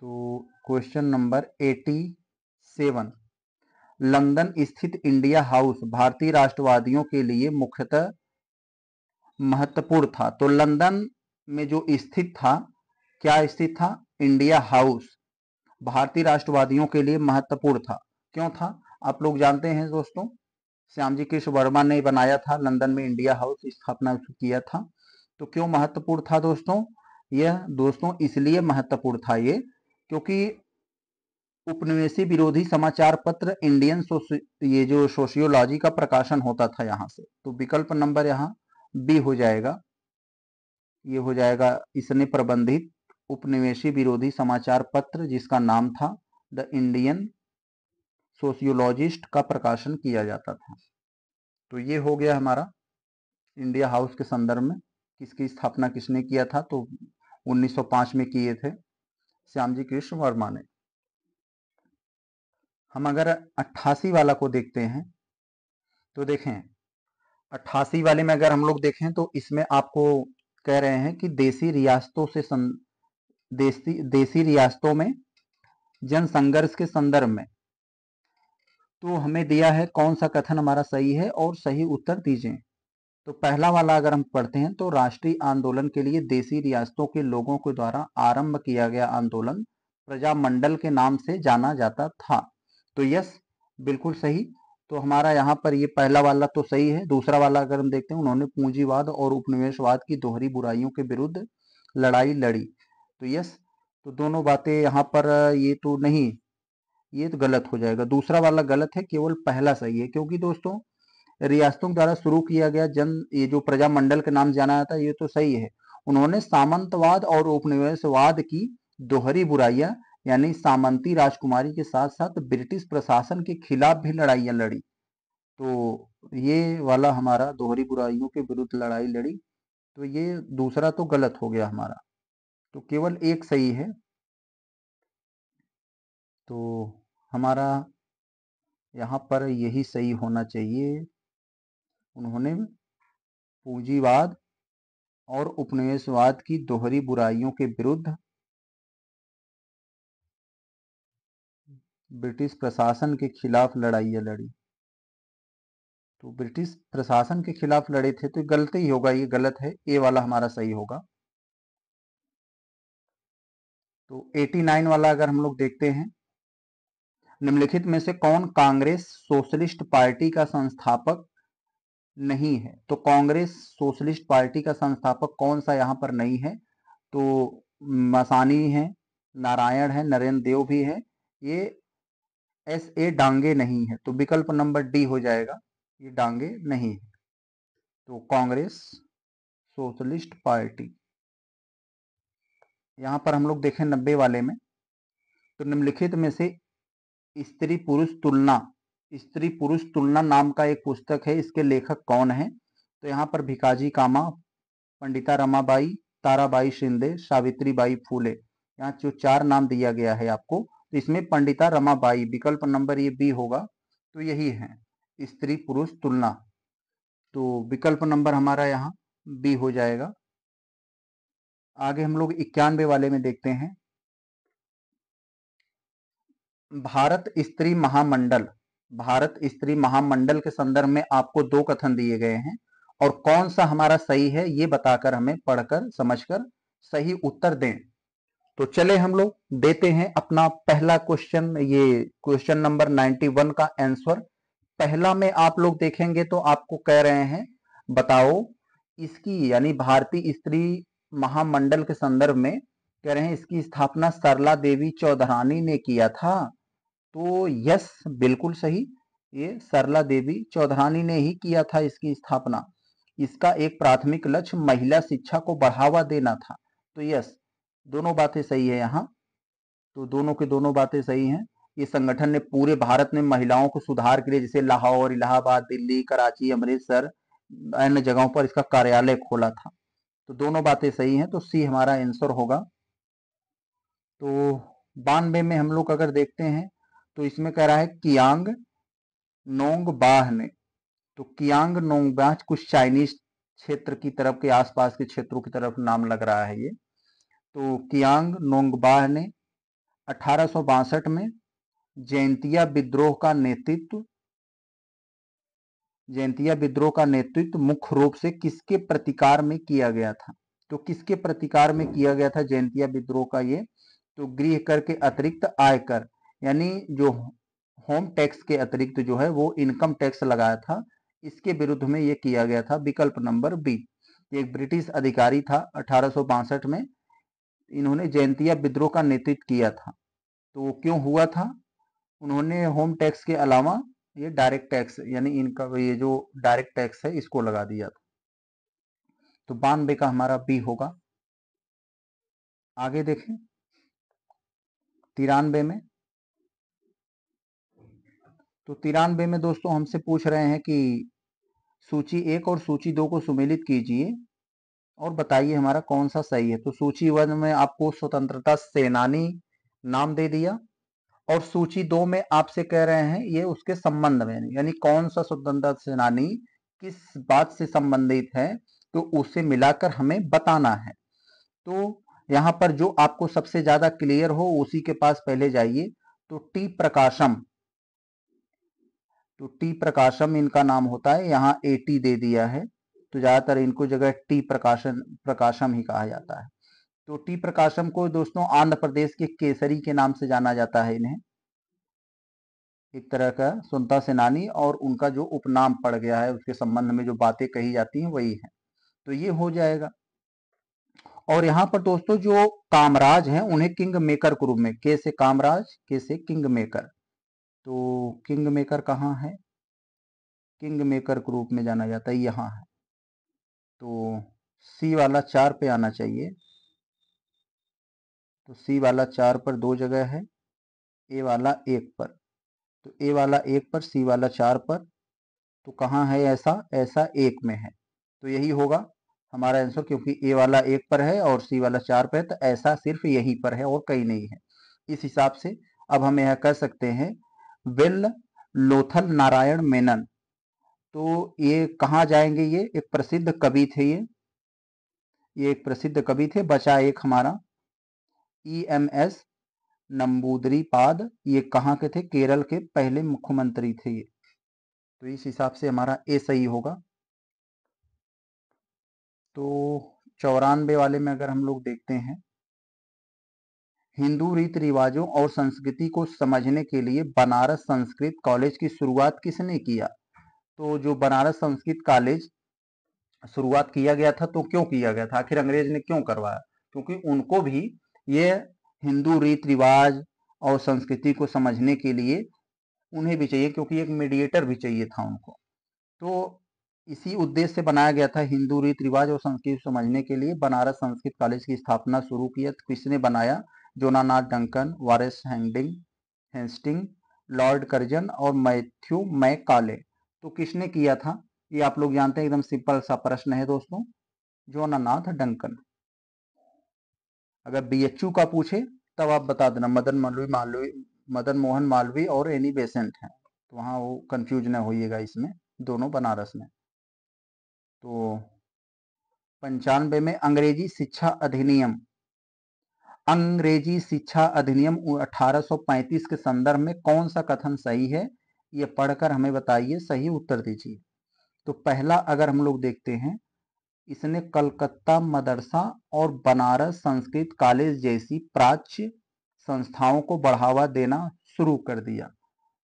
तो question number eighty seven London स्थित इंडिया हाउस भारतीय राष्ट्रवादियों के लिए मुख्यतः महत्वपूर्ण था तो लंदन में जो स्थित था क्या स्थित था इंडिया हाउस भारतीय राष्ट्रवादियों के लिए महत्वपूर्ण था क्यों था आप लोग जानते हैं दोस्तों श्याम जी कृष्ण वर्मा ने बनाया था लंदन में इंडिया हाउस स्थापना किया था तो क्यों महत्वपूर्ण था दोस्तों यह दोस्तों इसलिए महत्वपूर्ण था ये क्योंकि उपनिवेशी विरोधी समाचार पत्र इंडियन ये जो सोशियोलॉजी का प्रकाशन होता था यहाँ से तो विकल्प नंबर यहाँ बी हो जाएगा ये हो जाएगा इसने प्रबंधित उपनिवेशी विरोधी समाचार पत्र जिसका नाम था द इंडियन सोशियोलॉजिस्ट का प्रकाशन किया जाता था तो ये हो गया हमारा इंडिया हाउस के संदर्भ में किसकी स्थापना किसने किया था तो 1905 में किए थे श्यामजी कृष्ण वर्मा ने हम अगर अट्ठासी वाला को देखते हैं तो देखें अट्ठासी वाले में अगर हम लोग देखें तो इसमें आपको कह रहे हैं कि देसी रियासतों से सं, देसी देसी रियासतों में जन संघर्ष के संदर्भ में तो हमें दिया है कौन सा कथन हमारा सही है और सही उत्तर दीजिए तो पहला वाला अगर हम पढ़ते हैं तो राष्ट्रीय आंदोलन के लिए देसी रियासतों के लोगों के द्वारा आरंभ किया गया आंदोलन प्रजामंडल के नाम से जाना जाता था तो यस बिल्कुल सही तो हमारा यहाँ पर ये पहला वाला तो सही है दूसरा वाला अगर हम देखते हैं उन्होंने पूंजीवाद और उपनिवेशवाद की दोहरी बुराइयों के विरुद्ध लड़ाई लड़ी तो यस तो दोनों बातें यहाँ पर ये तो नहीं ये तो गलत हो जाएगा दूसरा वाला गलत है केवल पहला सही है क्योंकि दोस्तों रियासतों द्वारा शुरू किया गया जन ये जो प्रजा मंडल के नाम जाना जाता है ये तो सही है उन्होंने सामंतवाद और उपनिवेशवाद की दोहरी बुराइयां यानी सामंती राजकुमारी के साथ साथ ब्रिटिश प्रशासन के खिलाफ भी लड़ाइया लड़ी तो ये वाला हमारा दोहरी बुराइयों के विरुद्ध लड़ाई लड़ी तो ये दूसरा तो गलत हो गया हमारा तो केवल एक सही है तो हमारा यहाँ पर यही सही होना चाहिए उन्होंने पूंजीवाद और उपनिवेशवाद की दोहरी बुराइयों के विरुद्ध ब्रिटिश प्रशासन के खिलाफ लड़ाइया लड़ी तो ब्रिटिश प्रशासन के खिलाफ लड़े थे तो गलत ही होगा ये गलत है ए वाला हमारा सही होगा तो 89 वाला अगर हम लोग देखते हैं निम्नलिखित में से कौन कांग्रेस सोशलिस्ट पार्टी का संस्थापक नहीं है तो कांग्रेस सोशलिस्ट पार्टी का संस्थापक कौन सा यहाँ पर नहीं है तो मसानी है नारायण है नरेंद्र देव भी है ये एस ए डांगे नहीं है तो विकल्प नंबर डी हो जाएगा ये डांगे नहीं है तो कांग्रेस सोशलिस्ट पार्टी यहाँ पर हम लोग देखें नब्बे वाले में तो निम्नलिखित में से स्त्री पुरुष तुलना स्त्री पुरुष तुलना नाम का एक पुस्तक है इसके लेखक कौन है तो यहाँ पर भिकाजी कामा पंडिता रमाबाई ताराबाई शिंदे सावित्री बाई फूले यहाँ जो चार नाम दिया गया है आपको तो इसमें पंडिता रमाबाई विकल्प नंबर ये बी होगा तो यही है स्त्री पुरुष तुलना तो विकल्प नंबर हमारा यहाँ बी हो जाएगा आगे हम लोग इक्यानवे वाले में देखते हैं भारत स्त्री महामंडल भारत स्त्री महामंडल के संदर्भ में आपको दो कथन दिए गए हैं और कौन सा हमारा सही है ये बताकर हमें पढ़कर समझकर सही उत्तर दें तो चले हम लोग देते हैं अपना पहला क्वेश्चन ये क्वेश्चन नंबर 91 का आंसर पहला में आप लोग देखेंगे तो आपको कह रहे हैं बताओ इसकी यानी भारतीय स्त्री महामंडल के संदर्भ में कह रहे हैं इसकी स्थापना सरला देवी चौधरानी ने किया था तो यस बिल्कुल सही ये सरला देवी चौधरानी ने ही किया था इसकी स्थापना इसका एक प्राथमिक लक्ष्य महिला शिक्षा को बढ़ावा देना था तो यस दोनों बातें सही है यहाँ तो दोनों के दोनों बातें सही हैं ये संगठन ने पूरे भारत में महिलाओं को सुधार के लिए जैसे लाहौर इलाहाबाद दिल्ली कराची अमृतसर अन्य जगहों पर इसका कार्यालय खोला था तो दोनों बातें सही हैं तो सी हमारा आंसर होगा तो बानवे में हम लोग अगर देखते हैं तो इसमें कह रहा है कियांग नोंग बाह ने तो कियांग नोंग बाह कुछ चाइनीज क्षेत्र की तरफ के आसपास के क्षेत्रों की तरफ नाम लग रहा है ये तो कियांग नोंगबाह ने अठारह में जयंतिया विद्रोह का नेतृत्व जयंतिया विद्रोह का नेतृत्व मुख्य रूप से किसके प्रतिकार में किया गया था तो किसके प्रतिकार में किया गया था जयंतिया विद्रोह का ये तो गृह कर के अतिरिक्त आयकर यानी जो होम टैक्स के अतिरिक्त जो है वो इनकम टैक्स लगाया था इसके विरुद्ध में ये किया गया था विकल्प नंबर बी एक ब्रिटिश अधिकारी था अठारह में इन्होंने जयंतिया विद्रोह का नेतृत्व किया था तो वो क्यों हुआ था उन्होंने होम टैक्स के अलावा ये डायरेक्ट टैक्स यानी इनका ये जो डायरेक्ट टैक्स है इसको लगा दिया था तो बानवे का हमारा बी होगा आगे देखें तिरानबे में तो तिरानबे में दोस्तों हमसे पूछ रहे हैं कि सूची एक और सूची दो को सुमेलित कीजिए और बताइए हमारा कौन सा सही है तो सूचीबद्ध में आपको स्वतंत्रता सेनानी नाम दे दिया और सूची दो में आपसे कह रहे हैं ये उसके संबंध में यानी कौन सा स्वतंत्रता सेनानी किस बात से संबंधित है तो उसे मिलाकर हमें बताना है तो यहाँ पर जो आपको सबसे ज्यादा क्लियर हो उसी के पास पहले जाइए तो टी प्रकाशम तो टी प्रकाशम इनका नाम होता है यहाँ टी दे दिया है तो ज़्यादातर इनको जगह टी प्रकाशन प्रकाशम ही कहा जाता है तो टी प्रकाशम को दोस्तों आंध्र प्रदेश के केसरी के नाम से जाना जाता है इन्हें एक तरह का सुनता सेनानी और उनका जो उपनाम पड़ गया है उसके संबंध में जो बातें कही जाती हैं वही है तो ये हो जाएगा और यहाँ पर दोस्तों जो कामराज हैं उन्हें किंग मेकर के रूप में के से कामराज के से किंग मेकर तो किंग मेकर कहाँ है किंग मेकर के रूप में जाना जाता है यहाँ है तो सी वाला चार पे आना चाहिए तो सी वाला चार पर दो जगह है ए वाला एक पर तो ए वाला एक पर सी वाला चार पर तो कहाँ है ऐसा ऐसा एक में है तो यही होगा हमारा आंसर क्योंकि ए वाला एक पर है और सी वाला चार पर है तो ऐसा सिर्फ यही पर है और कहीं नहीं है इस हिसाब से अब हम यह कह सकते हैं वेल लोथल नारायण मेनन तो ये कहाँ जाएंगे ये एक प्रसिद्ध कवि थे ये ये एक प्रसिद्ध कवि थे बचा एक हमारा ई एम एस नंबूदरी पाद ये कहाँ के थे केरल के पहले मुख्यमंत्री थे ये तो इस हिसाब से हमारा ए सही होगा तो चौरानबे वाले में अगर हम लोग देखते हैं हिंदू रीति रिवाजों और संस्कृति को समझने के लिए बनारस संस्कृत कॉलेज की शुरुआत किसने किया तो जो बनारस संस्कृत कॉलेज शुरुआत किया गया था तो क्यों किया गया था आखिर अंग्रेज ने क्यों करवाया क्योंकि उनको भी ये हिंदू रीत रिवाज और संस्कृति को समझने के लिए उन्हें भी चाहिए क्योंकि एक मीडिएटर भी चाहिए था उनको तो इसी उद्देश्य से बनाया गया था हिंदू रीत रिवाज और संस्कृति समझने के लिए बनारस संस्कृत कॉलेज की स्थापना शुरू किया तो किसने बनाया Jonathan Duncan Warren Hastings Hastings Lord Curzon और मैथ्यू मै काले तो किसने किया था ये आप लोग जानते हैं एकदम सिंपल सा प्रश्न है दोस्तों नाथ डंकन अगर यू का पूछे तब आप बता देना मदन मालवी मालवी मदन मोहन मालवीय और एनी बेसेंट हैं तो वहाँ वो कंफ्यूज न होइएगा इसमें दोनों बनारस में तो पंचानवे में अंग्रेजी शिक्षा अधिनियम अंग्रेजी शिक्षा अधिनियम 1835 के संदर्भ में कौन सा कथन सही है ये पढ़कर हमें बताइए सही उत्तर दीजिए तो पहला अगर हम लोग देखते हैं इसने कलकत्ता मदरसा और बनारस संस्कृत कॉलेज जैसी प्राच्य संस्थाओं को बढ़ावा देना शुरू कर दिया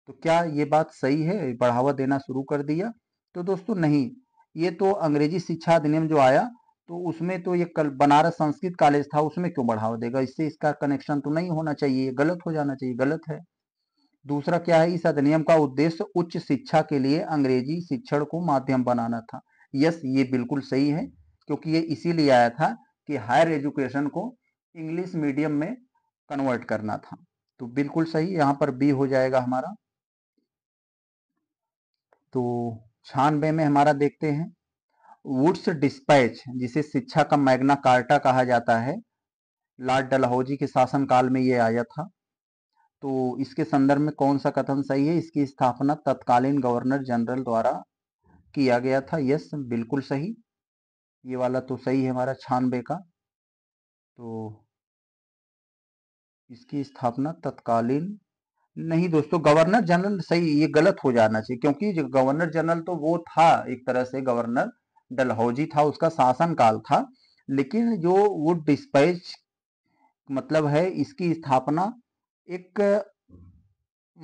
तो क्या ये बात सही है बढ़ावा देना शुरू कर दिया तो दोस्तों नहीं ये तो अंग्रेजी शिक्षा अधिनियम जो आया तो उसमें तो ये कल बनारस संस्कृत कॉलेज था उसमें क्यों बढ़ावा देगा इससे इसका कनेक्शन तो नहीं होना चाहिए गलत हो जाना चाहिए गलत है दूसरा क्या है इस अधिनियम का उद्देश्य उच्च शिक्षा के लिए अंग्रेजी शिक्षण को माध्यम बनाना था यस ये बिल्कुल सही है क्योंकि ये इसीलिए आया था कि हायर एजुकेशन को इंग्लिश मीडियम में कन्वर्ट करना था तो बिल्कुल सही यहाँ पर बी हो जाएगा हमारा तो छानबे में हमारा देखते हैं वुड्स डिस्पैच जिसे शिक्षा का मैग्ना कार्टा कहा जाता है लॉर्ड डलहौजी के शासनकाल में ये आया था तो इसके संदर्भ में कौन सा कथन सही है इसकी स्थापना तत्कालीन गवर्नर जनरल द्वारा किया गया था यस बिल्कुल सही ये वाला तो सही है हमारा छानबे का तो इसकी स्थापना तत्कालीन नहीं दोस्तों गवर्नर जनरल सही ये गलत हो जाना चाहिए क्योंकि गवर्नर जनरल तो वो था एक तरह से गवर्नर डलहौजी था उसका शासन काल था लेकिन जो वो डिस्पैच मतलब है इसकी स्थापना एक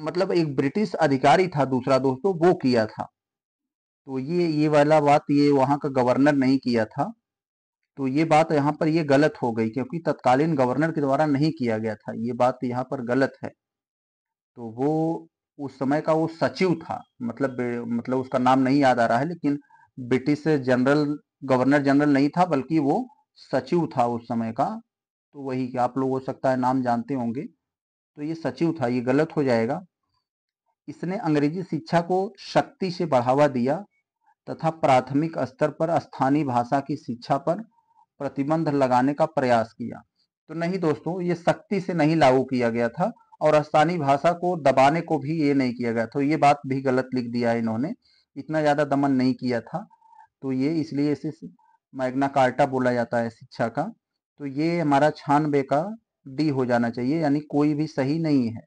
मतलब एक ब्रिटिश अधिकारी था दूसरा दोस्तों तो वो किया था तो ये ये वाला बात ये वहां का गवर्नर नहीं किया था तो ये बात यहाँ पर ये गलत हो गई क्योंकि तत्कालीन गवर्नर के द्वारा नहीं किया गया था ये बात यहाँ पर गलत है तो वो उस समय का वो सचिव था मतलब मतलब उसका नाम नहीं याद आ रहा है लेकिन ब्रिटिश जनरल गवर्नर जनरल नहीं था बल्कि वो सचिव था उस समय का तो वही आप लोग हो सकता है नाम जानते होंगे तो ये सचिव था ये गलत हो जाएगा इसने अंग्रेजी शिक्षा को शक्ति से बढ़ावा दिया तथा प्राथमिक स्तर पर स्थानीय भाषा की शिक्षा पर प्रतिबंध लगाने का प्रयास किया तो नहीं दोस्तों ये सख्ती से नहीं लागू किया गया था और स्थानीय भाषा को दबाने को भी ये नहीं किया गया तो ये बात भी गलत लिख दिया है इन्होंने इतना ज़्यादा दमन नहीं किया था तो ये इसलिए इसे मैग्ना कार्टा बोला जाता है शिक्षा का तो ये हमारा छानबे का डी हो जाना चाहिए यानी कोई भी सही नहीं है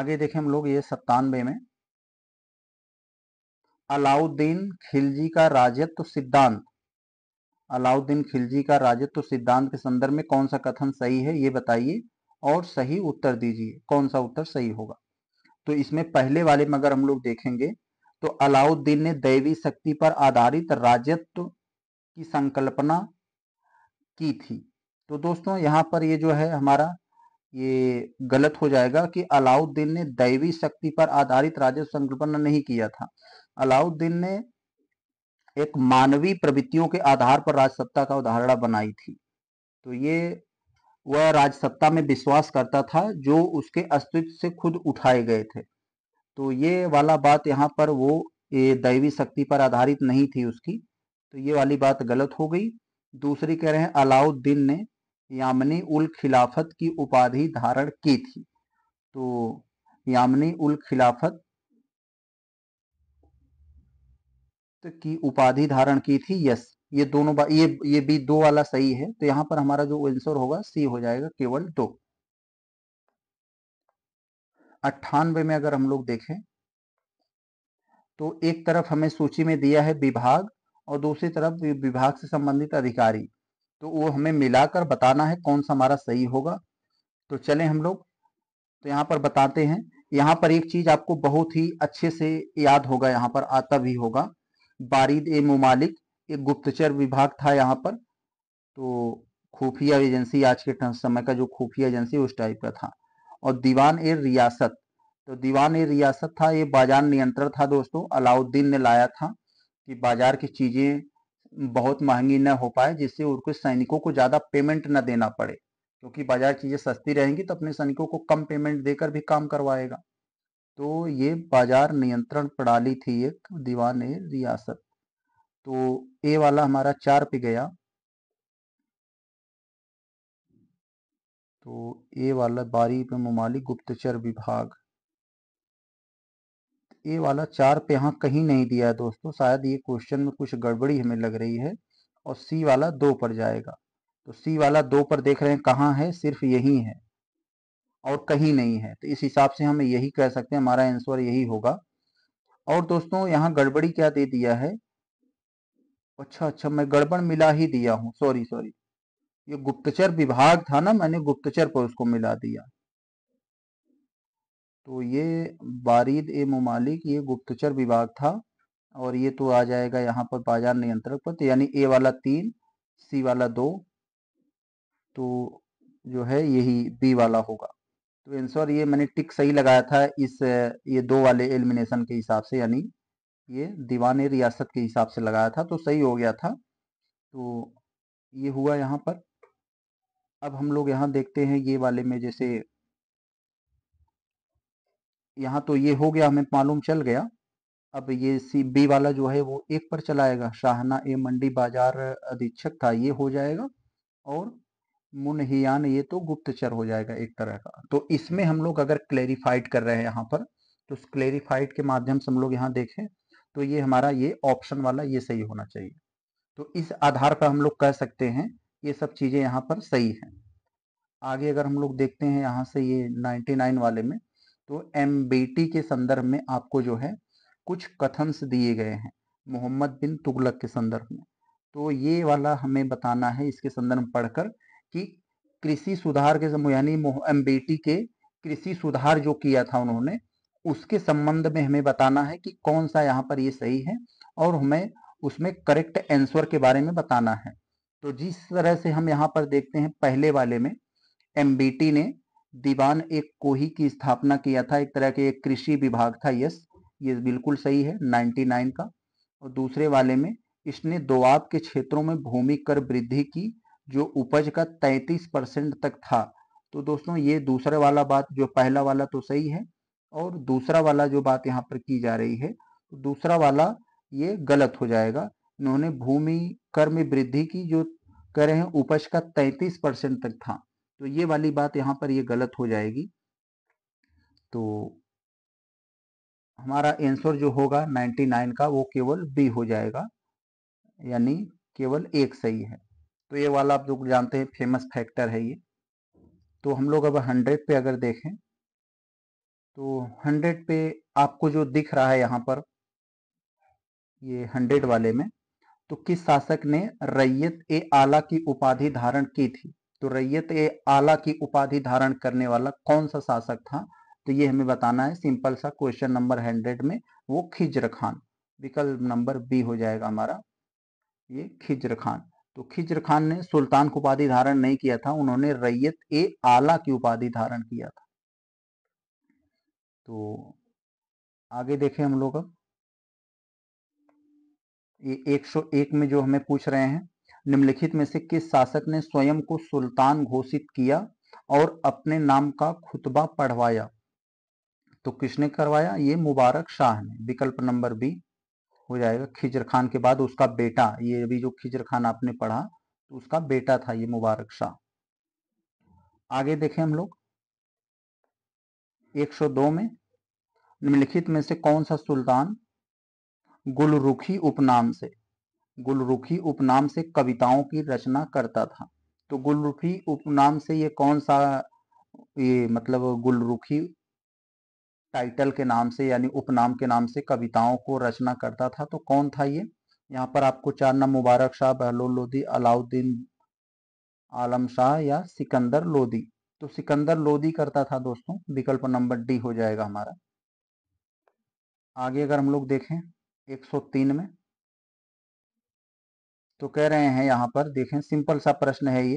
आगे देखें हम लोग ये सत्तानवे में अलाउद्दीन खिलजी का राजत्व सिद्धांत अलाउद्दीन खिलजी का राजत्व सिद्धांत के संदर्भ में कौन सा कथन सही है ये बताइए और सही उत्तर दीजिए कौन सा उत्तर सही होगा तो इसमें पहले वाले में अगर हम लोग देखेंगे तो अलाउद्दीन ने दैवी शक्ति पर आधारित राजत्व की संकल्पना की थी तो दोस्तों यहाँ पर ये जो है हमारा ये गलत हो जाएगा कि अलाउद्दीन ने दैवी शक्ति पर आधारित राजस्व संकल्पना नहीं किया था अलाउद्दीन ने एक मानवीय प्रवृत्तियों के आधार पर राजसत्ता का उदाहरण बनाई थी तो ये वह राजसत्ता में विश्वास करता था जो उसके अस्तित्व से खुद उठाए गए थे तो ये वाला बात यहाँ पर वो ये दैवी शक्ति पर आधारित नहीं थी उसकी तो ये वाली बात गलत हो गई दूसरी कह रहे हैं अलाउद्दीन ने यामनी उल खिलाफत की उपाधि धारण की थी तो यामनी उल खिलाफत की उपाधि धारण की थी यस ये दोनों ये ये भी दो वाला सही है तो यहां पर हमारा जो आंसर होगा सी हो जाएगा केवल दो अट्ठानवे में अगर हम लोग देखें तो एक तरफ हमें सूची में दिया है विभाग और दूसरी तरफ विभाग से संबंधित अधिकारी तो वो हमें मिलाकर बताना है कौन सा हमारा सही होगा तो चलें हम लोग तो यहाँ पर बताते हैं यहाँ पर एक चीज आपको बहुत ही अच्छे से याद होगा यहाँ पर आता भी होगा बारिद ए मुमालिक एक गुप्तचर विभाग था यहाँ पर तो खुफिया एजेंसी आज के समय का जो खुफिया एजेंसी उस टाइप का था और दीवान ए रियासत तो दीवान ए रियासत था ये बाजार नियंत्रण था दोस्तों अलाउद्दीन ने लाया था कि बाजार की चीजें बहुत महंगी न हो पाए जिससे उनको सैनिकों को ज्यादा पेमेंट न देना पड़े क्योंकि बाजार चीजें सस्ती रहेंगी तो अपने सैनिकों को कम पेमेंट देकर भी काम करवाएगा तो ये बाजार नियंत्रण प्रणाली थी एक दीवान रियासत तो ए वाला हमारा चार पे गया तो ए वाला बारी पे ममालिक गुप्तचर विभाग ये वाला चार पे यहाँ कहीं नहीं दिया है दोस्तों शायद ये क्वेश्चन में कुछ गड़बड़ी हमें लग रही है और सी वाला दो पर जाएगा तो सी वाला दो पर देख रहे हैं कहाँ है सिर्फ यही है और कहीं नहीं है तो इस हिसाब से हम यही कह सकते हैं हमारा आंसर यही होगा और दोस्तों यहाँ गड़बड़ी क्या दे दिया है अच्छा अच्छा मैं गड़बड़ मिला ही दिया हूँ सॉरी सॉरी ये गुप्तचर विभाग था ना मैंने गुप्तचर पर उसको मिला दिया तो ये बारीद ए ममालिक ये गुप्तचर विभाग था और ये तो आ जाएगा यहाँ पर बाजार नियंत्रक पद तो यानी ए वाला तीन सी वाला दो तो जो है यही बी वाला होगा तो आंसर ये मैंने टिक सही लगाया था इस ये दो वाले एलिमिनेशन के हिसाब से यानी ये दीवान रियासत के हिसाब से लगाया था तो सही हो गया था तो ये हुआ यहाँ पर अब हम लोग यहाँ देखते हैं ये वाले में जैसे यहाँ तो ये हो गया हमें मालूम चल गया अब ये सी बी वाला जो है वो एक पर चलाएगा शाहना ए मंडी बाजार अधीक्षक था ये हो जाएगा और मुनहियान ये तो गुप्तचर हो जाएगा एक तरह का तो इसमें हम लोग अगर क्लेरिफाइड कर रहे हैं यहाँ पर तो क्लेरिफाइड के माध्यम से हम लोग यहाँ देखें तो ये हमारा ये ऑप्शन वाला ये सही होना चाहिए तो इस आधार पर हम लोग कह सकते हैं ये सब चीज़ें यहाँ पर सही है आगे अगर हम लोग देखते हैं यहाँ से ये नाइनटी वाले में तो एम के संदर्भ में आपको जो है कुछ कथन दिए गए हैं मोहम्मद बिन तुगलक के संदर्भ में तो ये वाला हमें बताना है इसके संदर्भ में पढ़कर कि कृषि सुधार के यानी एमबीटी के कृषि सुधार जो किया था उन्होंने उसके संबंध में हमें बताना है कि कौन सा यहाँ पर ये सही है और हमें उसमें करेक्ट आंसर के बारे में बताना है तो जिस तरह से हम यहाँ पर देखते हैं पहले वाले में एम ने दीवान एक कोही की स्थापना किया था एक तरह के एक कृषि विभाग था यस ये बिल्कुल सही है 99 का और दूसरे वाले में इसने दोआब के क्षेत्रों में भूमि कर वृद्धि की जो उपज का 33 परसेंट तक था तो दोस्तों ये दूसरा वाला बात जो पहला वाला तो सही है और दूसरा वाला जो बात यहाँ पर की जा रही है तो दूसरा वाला ये गलत हो जाएगा इन्होंने भूमि कर में वृद्धि की जो कह रहे हैं उपज का 33 परसेंट तक था तो ये वाली बात यहाँ पर ये गलत हो जाएगी तो हमारा आंसर जो होगा 99 का वो केवल बी हो जाएगा यानी केवल एक सही है तो ये वाला आप लोग जानते हैं फेमस फैक्टर है ये तो हम लोग अब 100 पे अगर देखें तो 100 पे आपको जो दिख रहा है यहां पर ये 100 वाले में तो किस शासक ने रैयत ए आला की उपाधि धारण की थी तो रैयत आला की उपाधि धारण करने वाला कौन सा शासक था तो ये हमें बताना है सिंपल सा क्वेश्चन नंबर हंड्रेड में वो खिजर खान विकल्प नंबर बी हो जाएगा हमारा ये खिजर खान तो खिजर खान ने सुल्तान को उपाधि धारण नहीं किया था उन्होंने रैयत ए आला की उपाधि धारण किया था तो आगे देखें हम लोग अब ये 101 में जो हमें पूछ रहे हैं निम्नलिखित में से किस शासक ने स्वयं को सुल्तान घोषित किया और अपने नाम का खुतबा पढ़वाया तो किसने करवाया ये मुबारक शाह ने विकल्प नंबर बी हो जाएगा खिजर खान के बाद उसका बेटा ये अभी जो खिजर खान आपने पढ़ा तो उसका बेटा था ये मुबारक शाह आगे देखें हम लोग 102 में निम्नलिखित में से कौन सा सुल्तान गुलरुखी उपनाम से गुलरुखी उपनाम से कविताओं की रचना करता था तो गुलरुखी उपनाम से ये कौन सा ये मतलब गुलरुखी टाइटल के नाम से यानी उपनाम के नाम से कविताओं को रचना करता था तो कौन था ये यहाँ पर आपको चार नाम मुबारक शाह बहलोल लोधी अलाउद्दीन आलम शाह या सिकंदर लोधी तो सिकंदर लोधी करता था दोस्तों विकल्प नंबर डी हो जाएगा हमारा आगे अगर हम लोग देखें 103 में तो कह रहे हैं यहां पर देखें सिंपल सा प्रश्न है ये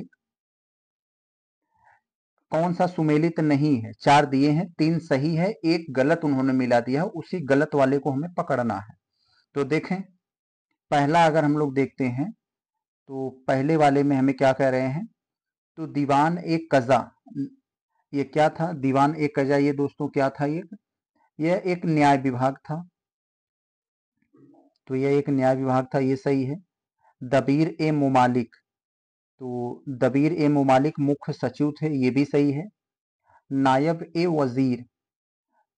कौन सा सुमेलित नहीं है चार दिए हैं तीन सही है एक गलत उन्होंने मिला दिया है उसी गलत वाले को हमें पकड़ना है तो देखें पहला अगर हम लोग देखते हैं तो पहले वाले में हमें क्या कह रहे हैं तो दीवान एक कज़ा ये क्या था दीवान एक कज़ा ये दोस्तों क्या था ये यह एक न्याय विभाग था तो यह एक न्याय विभाग था ये सही है दबीर ए मुमालिक तो दबीर ए ममालिक मुख्य सचिव थे ये भी सही है नायब ए वज़ीर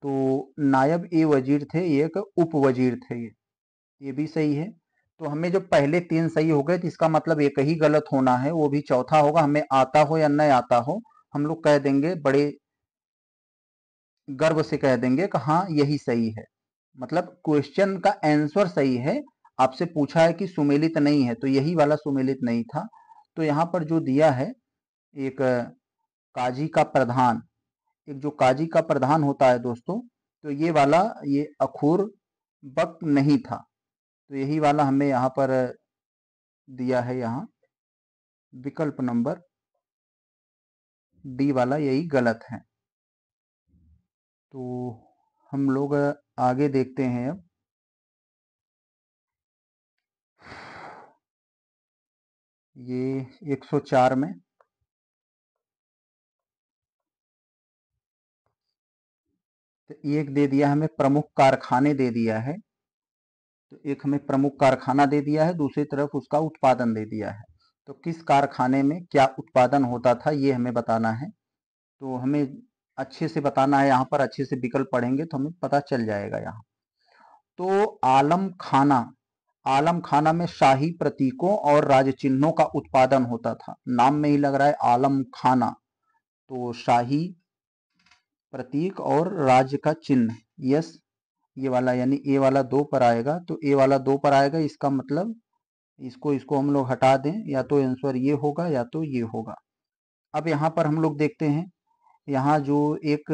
तो नायब ए वजीर थे ये एक उप वजीर थे ये ये भी सही है तो हमें जो पहले तीन सही हो गए तो इसका मतलब एक ही गलत होना है वो भी चौथा होगा हमें आता हो या नहीं आता हो हम लोग कह देंगे बड़े गर्व से कह देंगे कि हाँ यही सही है मतलब क्वेश्चन का आंसर सही है आपसे पूछा है कि सुमेलित नहीं है तो यही वाला सुमेलित नहीं था तो यहाँ पर जो दिया है एक काजी का प्रधान एक जो काजी का प्रधान होता है दोस्तों तो ये वाला ये अखूर बक नहीं था तो यही वाला हमें यहाँ पर दिया है यहाँ विकल्प नंबर डी वाला यही गलत है तो हम लोग आगे देखते हैं अब ये 104 में तो एक दे दिया हमें प्रमुख कारखाने दे दिया है तो एक हमें प्रमुख कारखाना दे दिया है दूसरी तरफ उसका उत्पादन दे दिया है तो किस कारखाने में क्या उत्पादन होता था ये हमें बताना है तो हमें अच्छे से बताना है यहाँ पर अच्छे से विकल्प पढ़ेंगे तो हमें पता चल जाएगा यहाँ तो आलम खाना आलम खाना में शाही प्रतीकों और राज चिन्हों का उत्पादन होता था नाम में ही लग रहा है आलम खाना तो शाही प्रतीक और राज का चिन्ह यस ये वाला यानी ए वाला दो पर आएगा तो ए वाला दो पर आएगा इसका मतलब इसको इसको हम लोग हटा दें या तो आंसर ये होगा या तो ये होगा अब यहाँ पर हम लोग देखते हैं यहाँ जो एक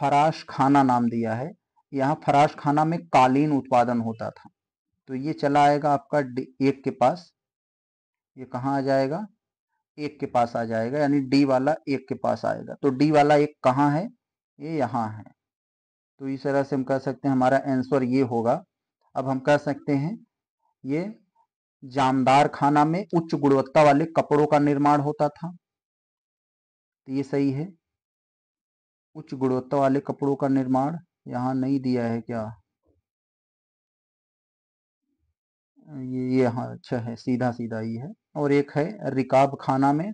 फराश खाना नाम दिया है यहाँ फराश खाना में कालीन उत्पादन होता था तो ये चला आएगा आपका एक के पास ये कहाँ आ जाएगा एक के पास आ जाएगा यानी डी वाला एक के पास आएगा तो डी वाला एक कहाँ है ये यहाँ है तो इस तरह से हम कह सकते हैं हमारा आंसर ये होगा अब हम कह सकते हैं ये जामदार खाना में उच्च गुणवत्ता वाले कपड़ों का निर्माण होता था तो ये सही है उच्च गुणवत्ता वाले कपड़ों का निर्माण यहाँ नहीं दिया है क्या ये ये हाँ अच्छा है सीधा सीधा ही है और एक है रिकाब खाना में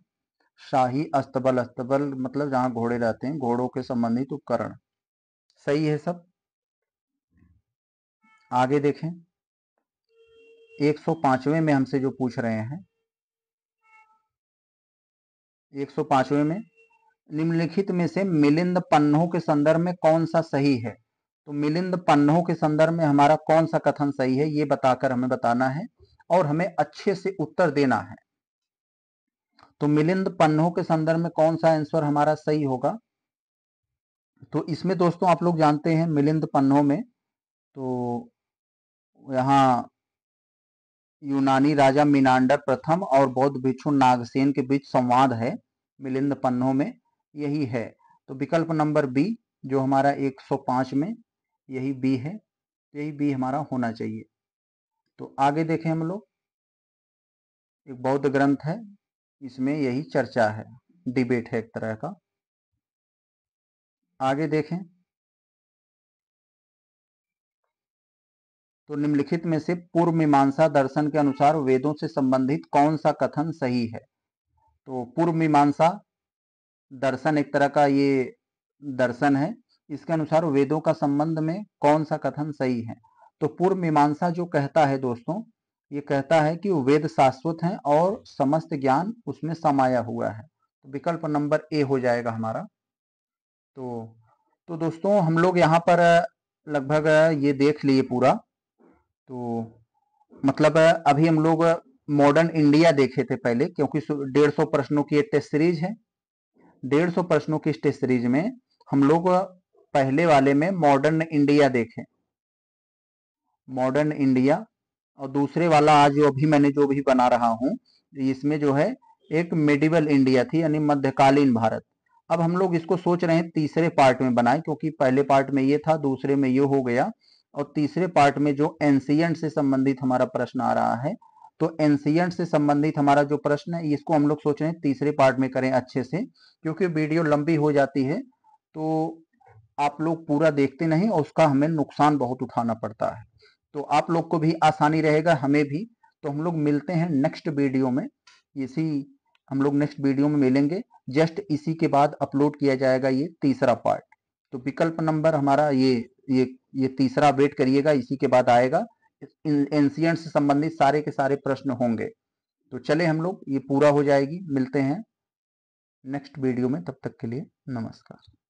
शाही अस्तबल अस्तबल मतलब जहां घोड़े रहते हैं घोड़ों के संबंधित उपकरण सही है सब आगे देखें 105वें में हमसे जो पूछ रहे हैं 105वें में निम्नलिखित में से मिलिंद पन्नों के संदर्भ में कौन सा सही है तो मिलिंद पन्नों के संदर्भ में हमारा कौन सा कथन सही है ये बताकर हमें बताना है और हमें अच्छे से उत्तर देना है तो मिलिंद पन्नों के संदर्भ में कौन सा आंसर हमारा सही होगा तो इसमें दोस्तों आप लोग जानते हैं मिलिंद पन्नों में तो यहाँ यूनानी राजा मिनांडर प्रथम और बौद्ध भिक्षु नागसेन के बीच संवाद है मिलिंद पन्नों में यही है तो विकल्प नंबर बी जो हमारा 105 में यही बी है तो यही बी हमारा होना चाहिए तो आगे देखें हम लोग एक बौद्ध ग्रंथ है इसमें यही चर्चा है डिबेट है एक तरह का आगे देखें तो निम्नलिखित में से पूर्व मीमांसा दर्शन के अनुसार वेदों से संबंधित कौन सा कथन सही है तो पूर्व मीमांसा दर्शन एक तरह का ये दर्शन है इसके अनुसार वेदों का संबंध में कौन सा कथन सही है तो पूर्व मीमांसा जो कहता है दोस्तों ये कहता है कि वेद शाश्वत हैं और समस्त ज्ञान उसमें समाया हुआ है तो विकल्प नंबर ए हो जाएगा हमारा तो तो दोस्तों हम लोग यहाँ पर लगभग ये देख लिए पूरा तो मतलब अभी हम लोग मॉडर्न इंडिया देखे थे पहले क्योंकि डेढ़ सौ प्रश्नों की टेस्ट सीरीज है डेढ़ सौ प्रश्नों की टेस्ट सीरीज में हम लोग पहले वाले में मॉडर्न इंडिया देखें मॉडर्न इंडिया और दूसरे वाला आज जो अभी मैंने जो भी बना रहा हूं इसमें जो है एक मेडिवल इंडिया थी यानी मध्यकालीन भारत अब हम लोग इसको सोच रहे हैं तीसरे पार्ट में बनाए क्योंकि पहले पार्ट में ये था दूसरे में ये हो गया और तीसरे पार्ट में जो एनसीएंट से संबंधित हमारा प्रश्न आ रहा है तो एनसीएंट से संबंधित हमारा जो प्रश्न है इसको हम लोग सोच रहे हैं तीसरे पार्ट में करें अच्छे से क्योंकि वीडियो लंबी हो जाती है तो आप लोग पूरा देखते नहीं और उसका हमें नुकसान बहुत उठाना पड़ता है तो आप लोग को भी आसानी रहेगा हमें भी तो हम लोग मिलते हैं नेक्स्ट वीडियो में इसी हम लोग नेक्स्ट वीडियो में मिलेंगे जस्ट इसी के बाद अपलोड किया जाएगा ये तीसरा पार्ट तो विकल्प नंबर हमारा ये ये ये तीसरा वेट करिएगा इसी के बाद आएगा एंसियंट से संबंधित सारे के सारे प्रश्न होंगे तो चले हम लोग ये पूरा हो जाएगी मिलते हैं नेक्स्ट वीडियो में तब तक के लिए नमस्कार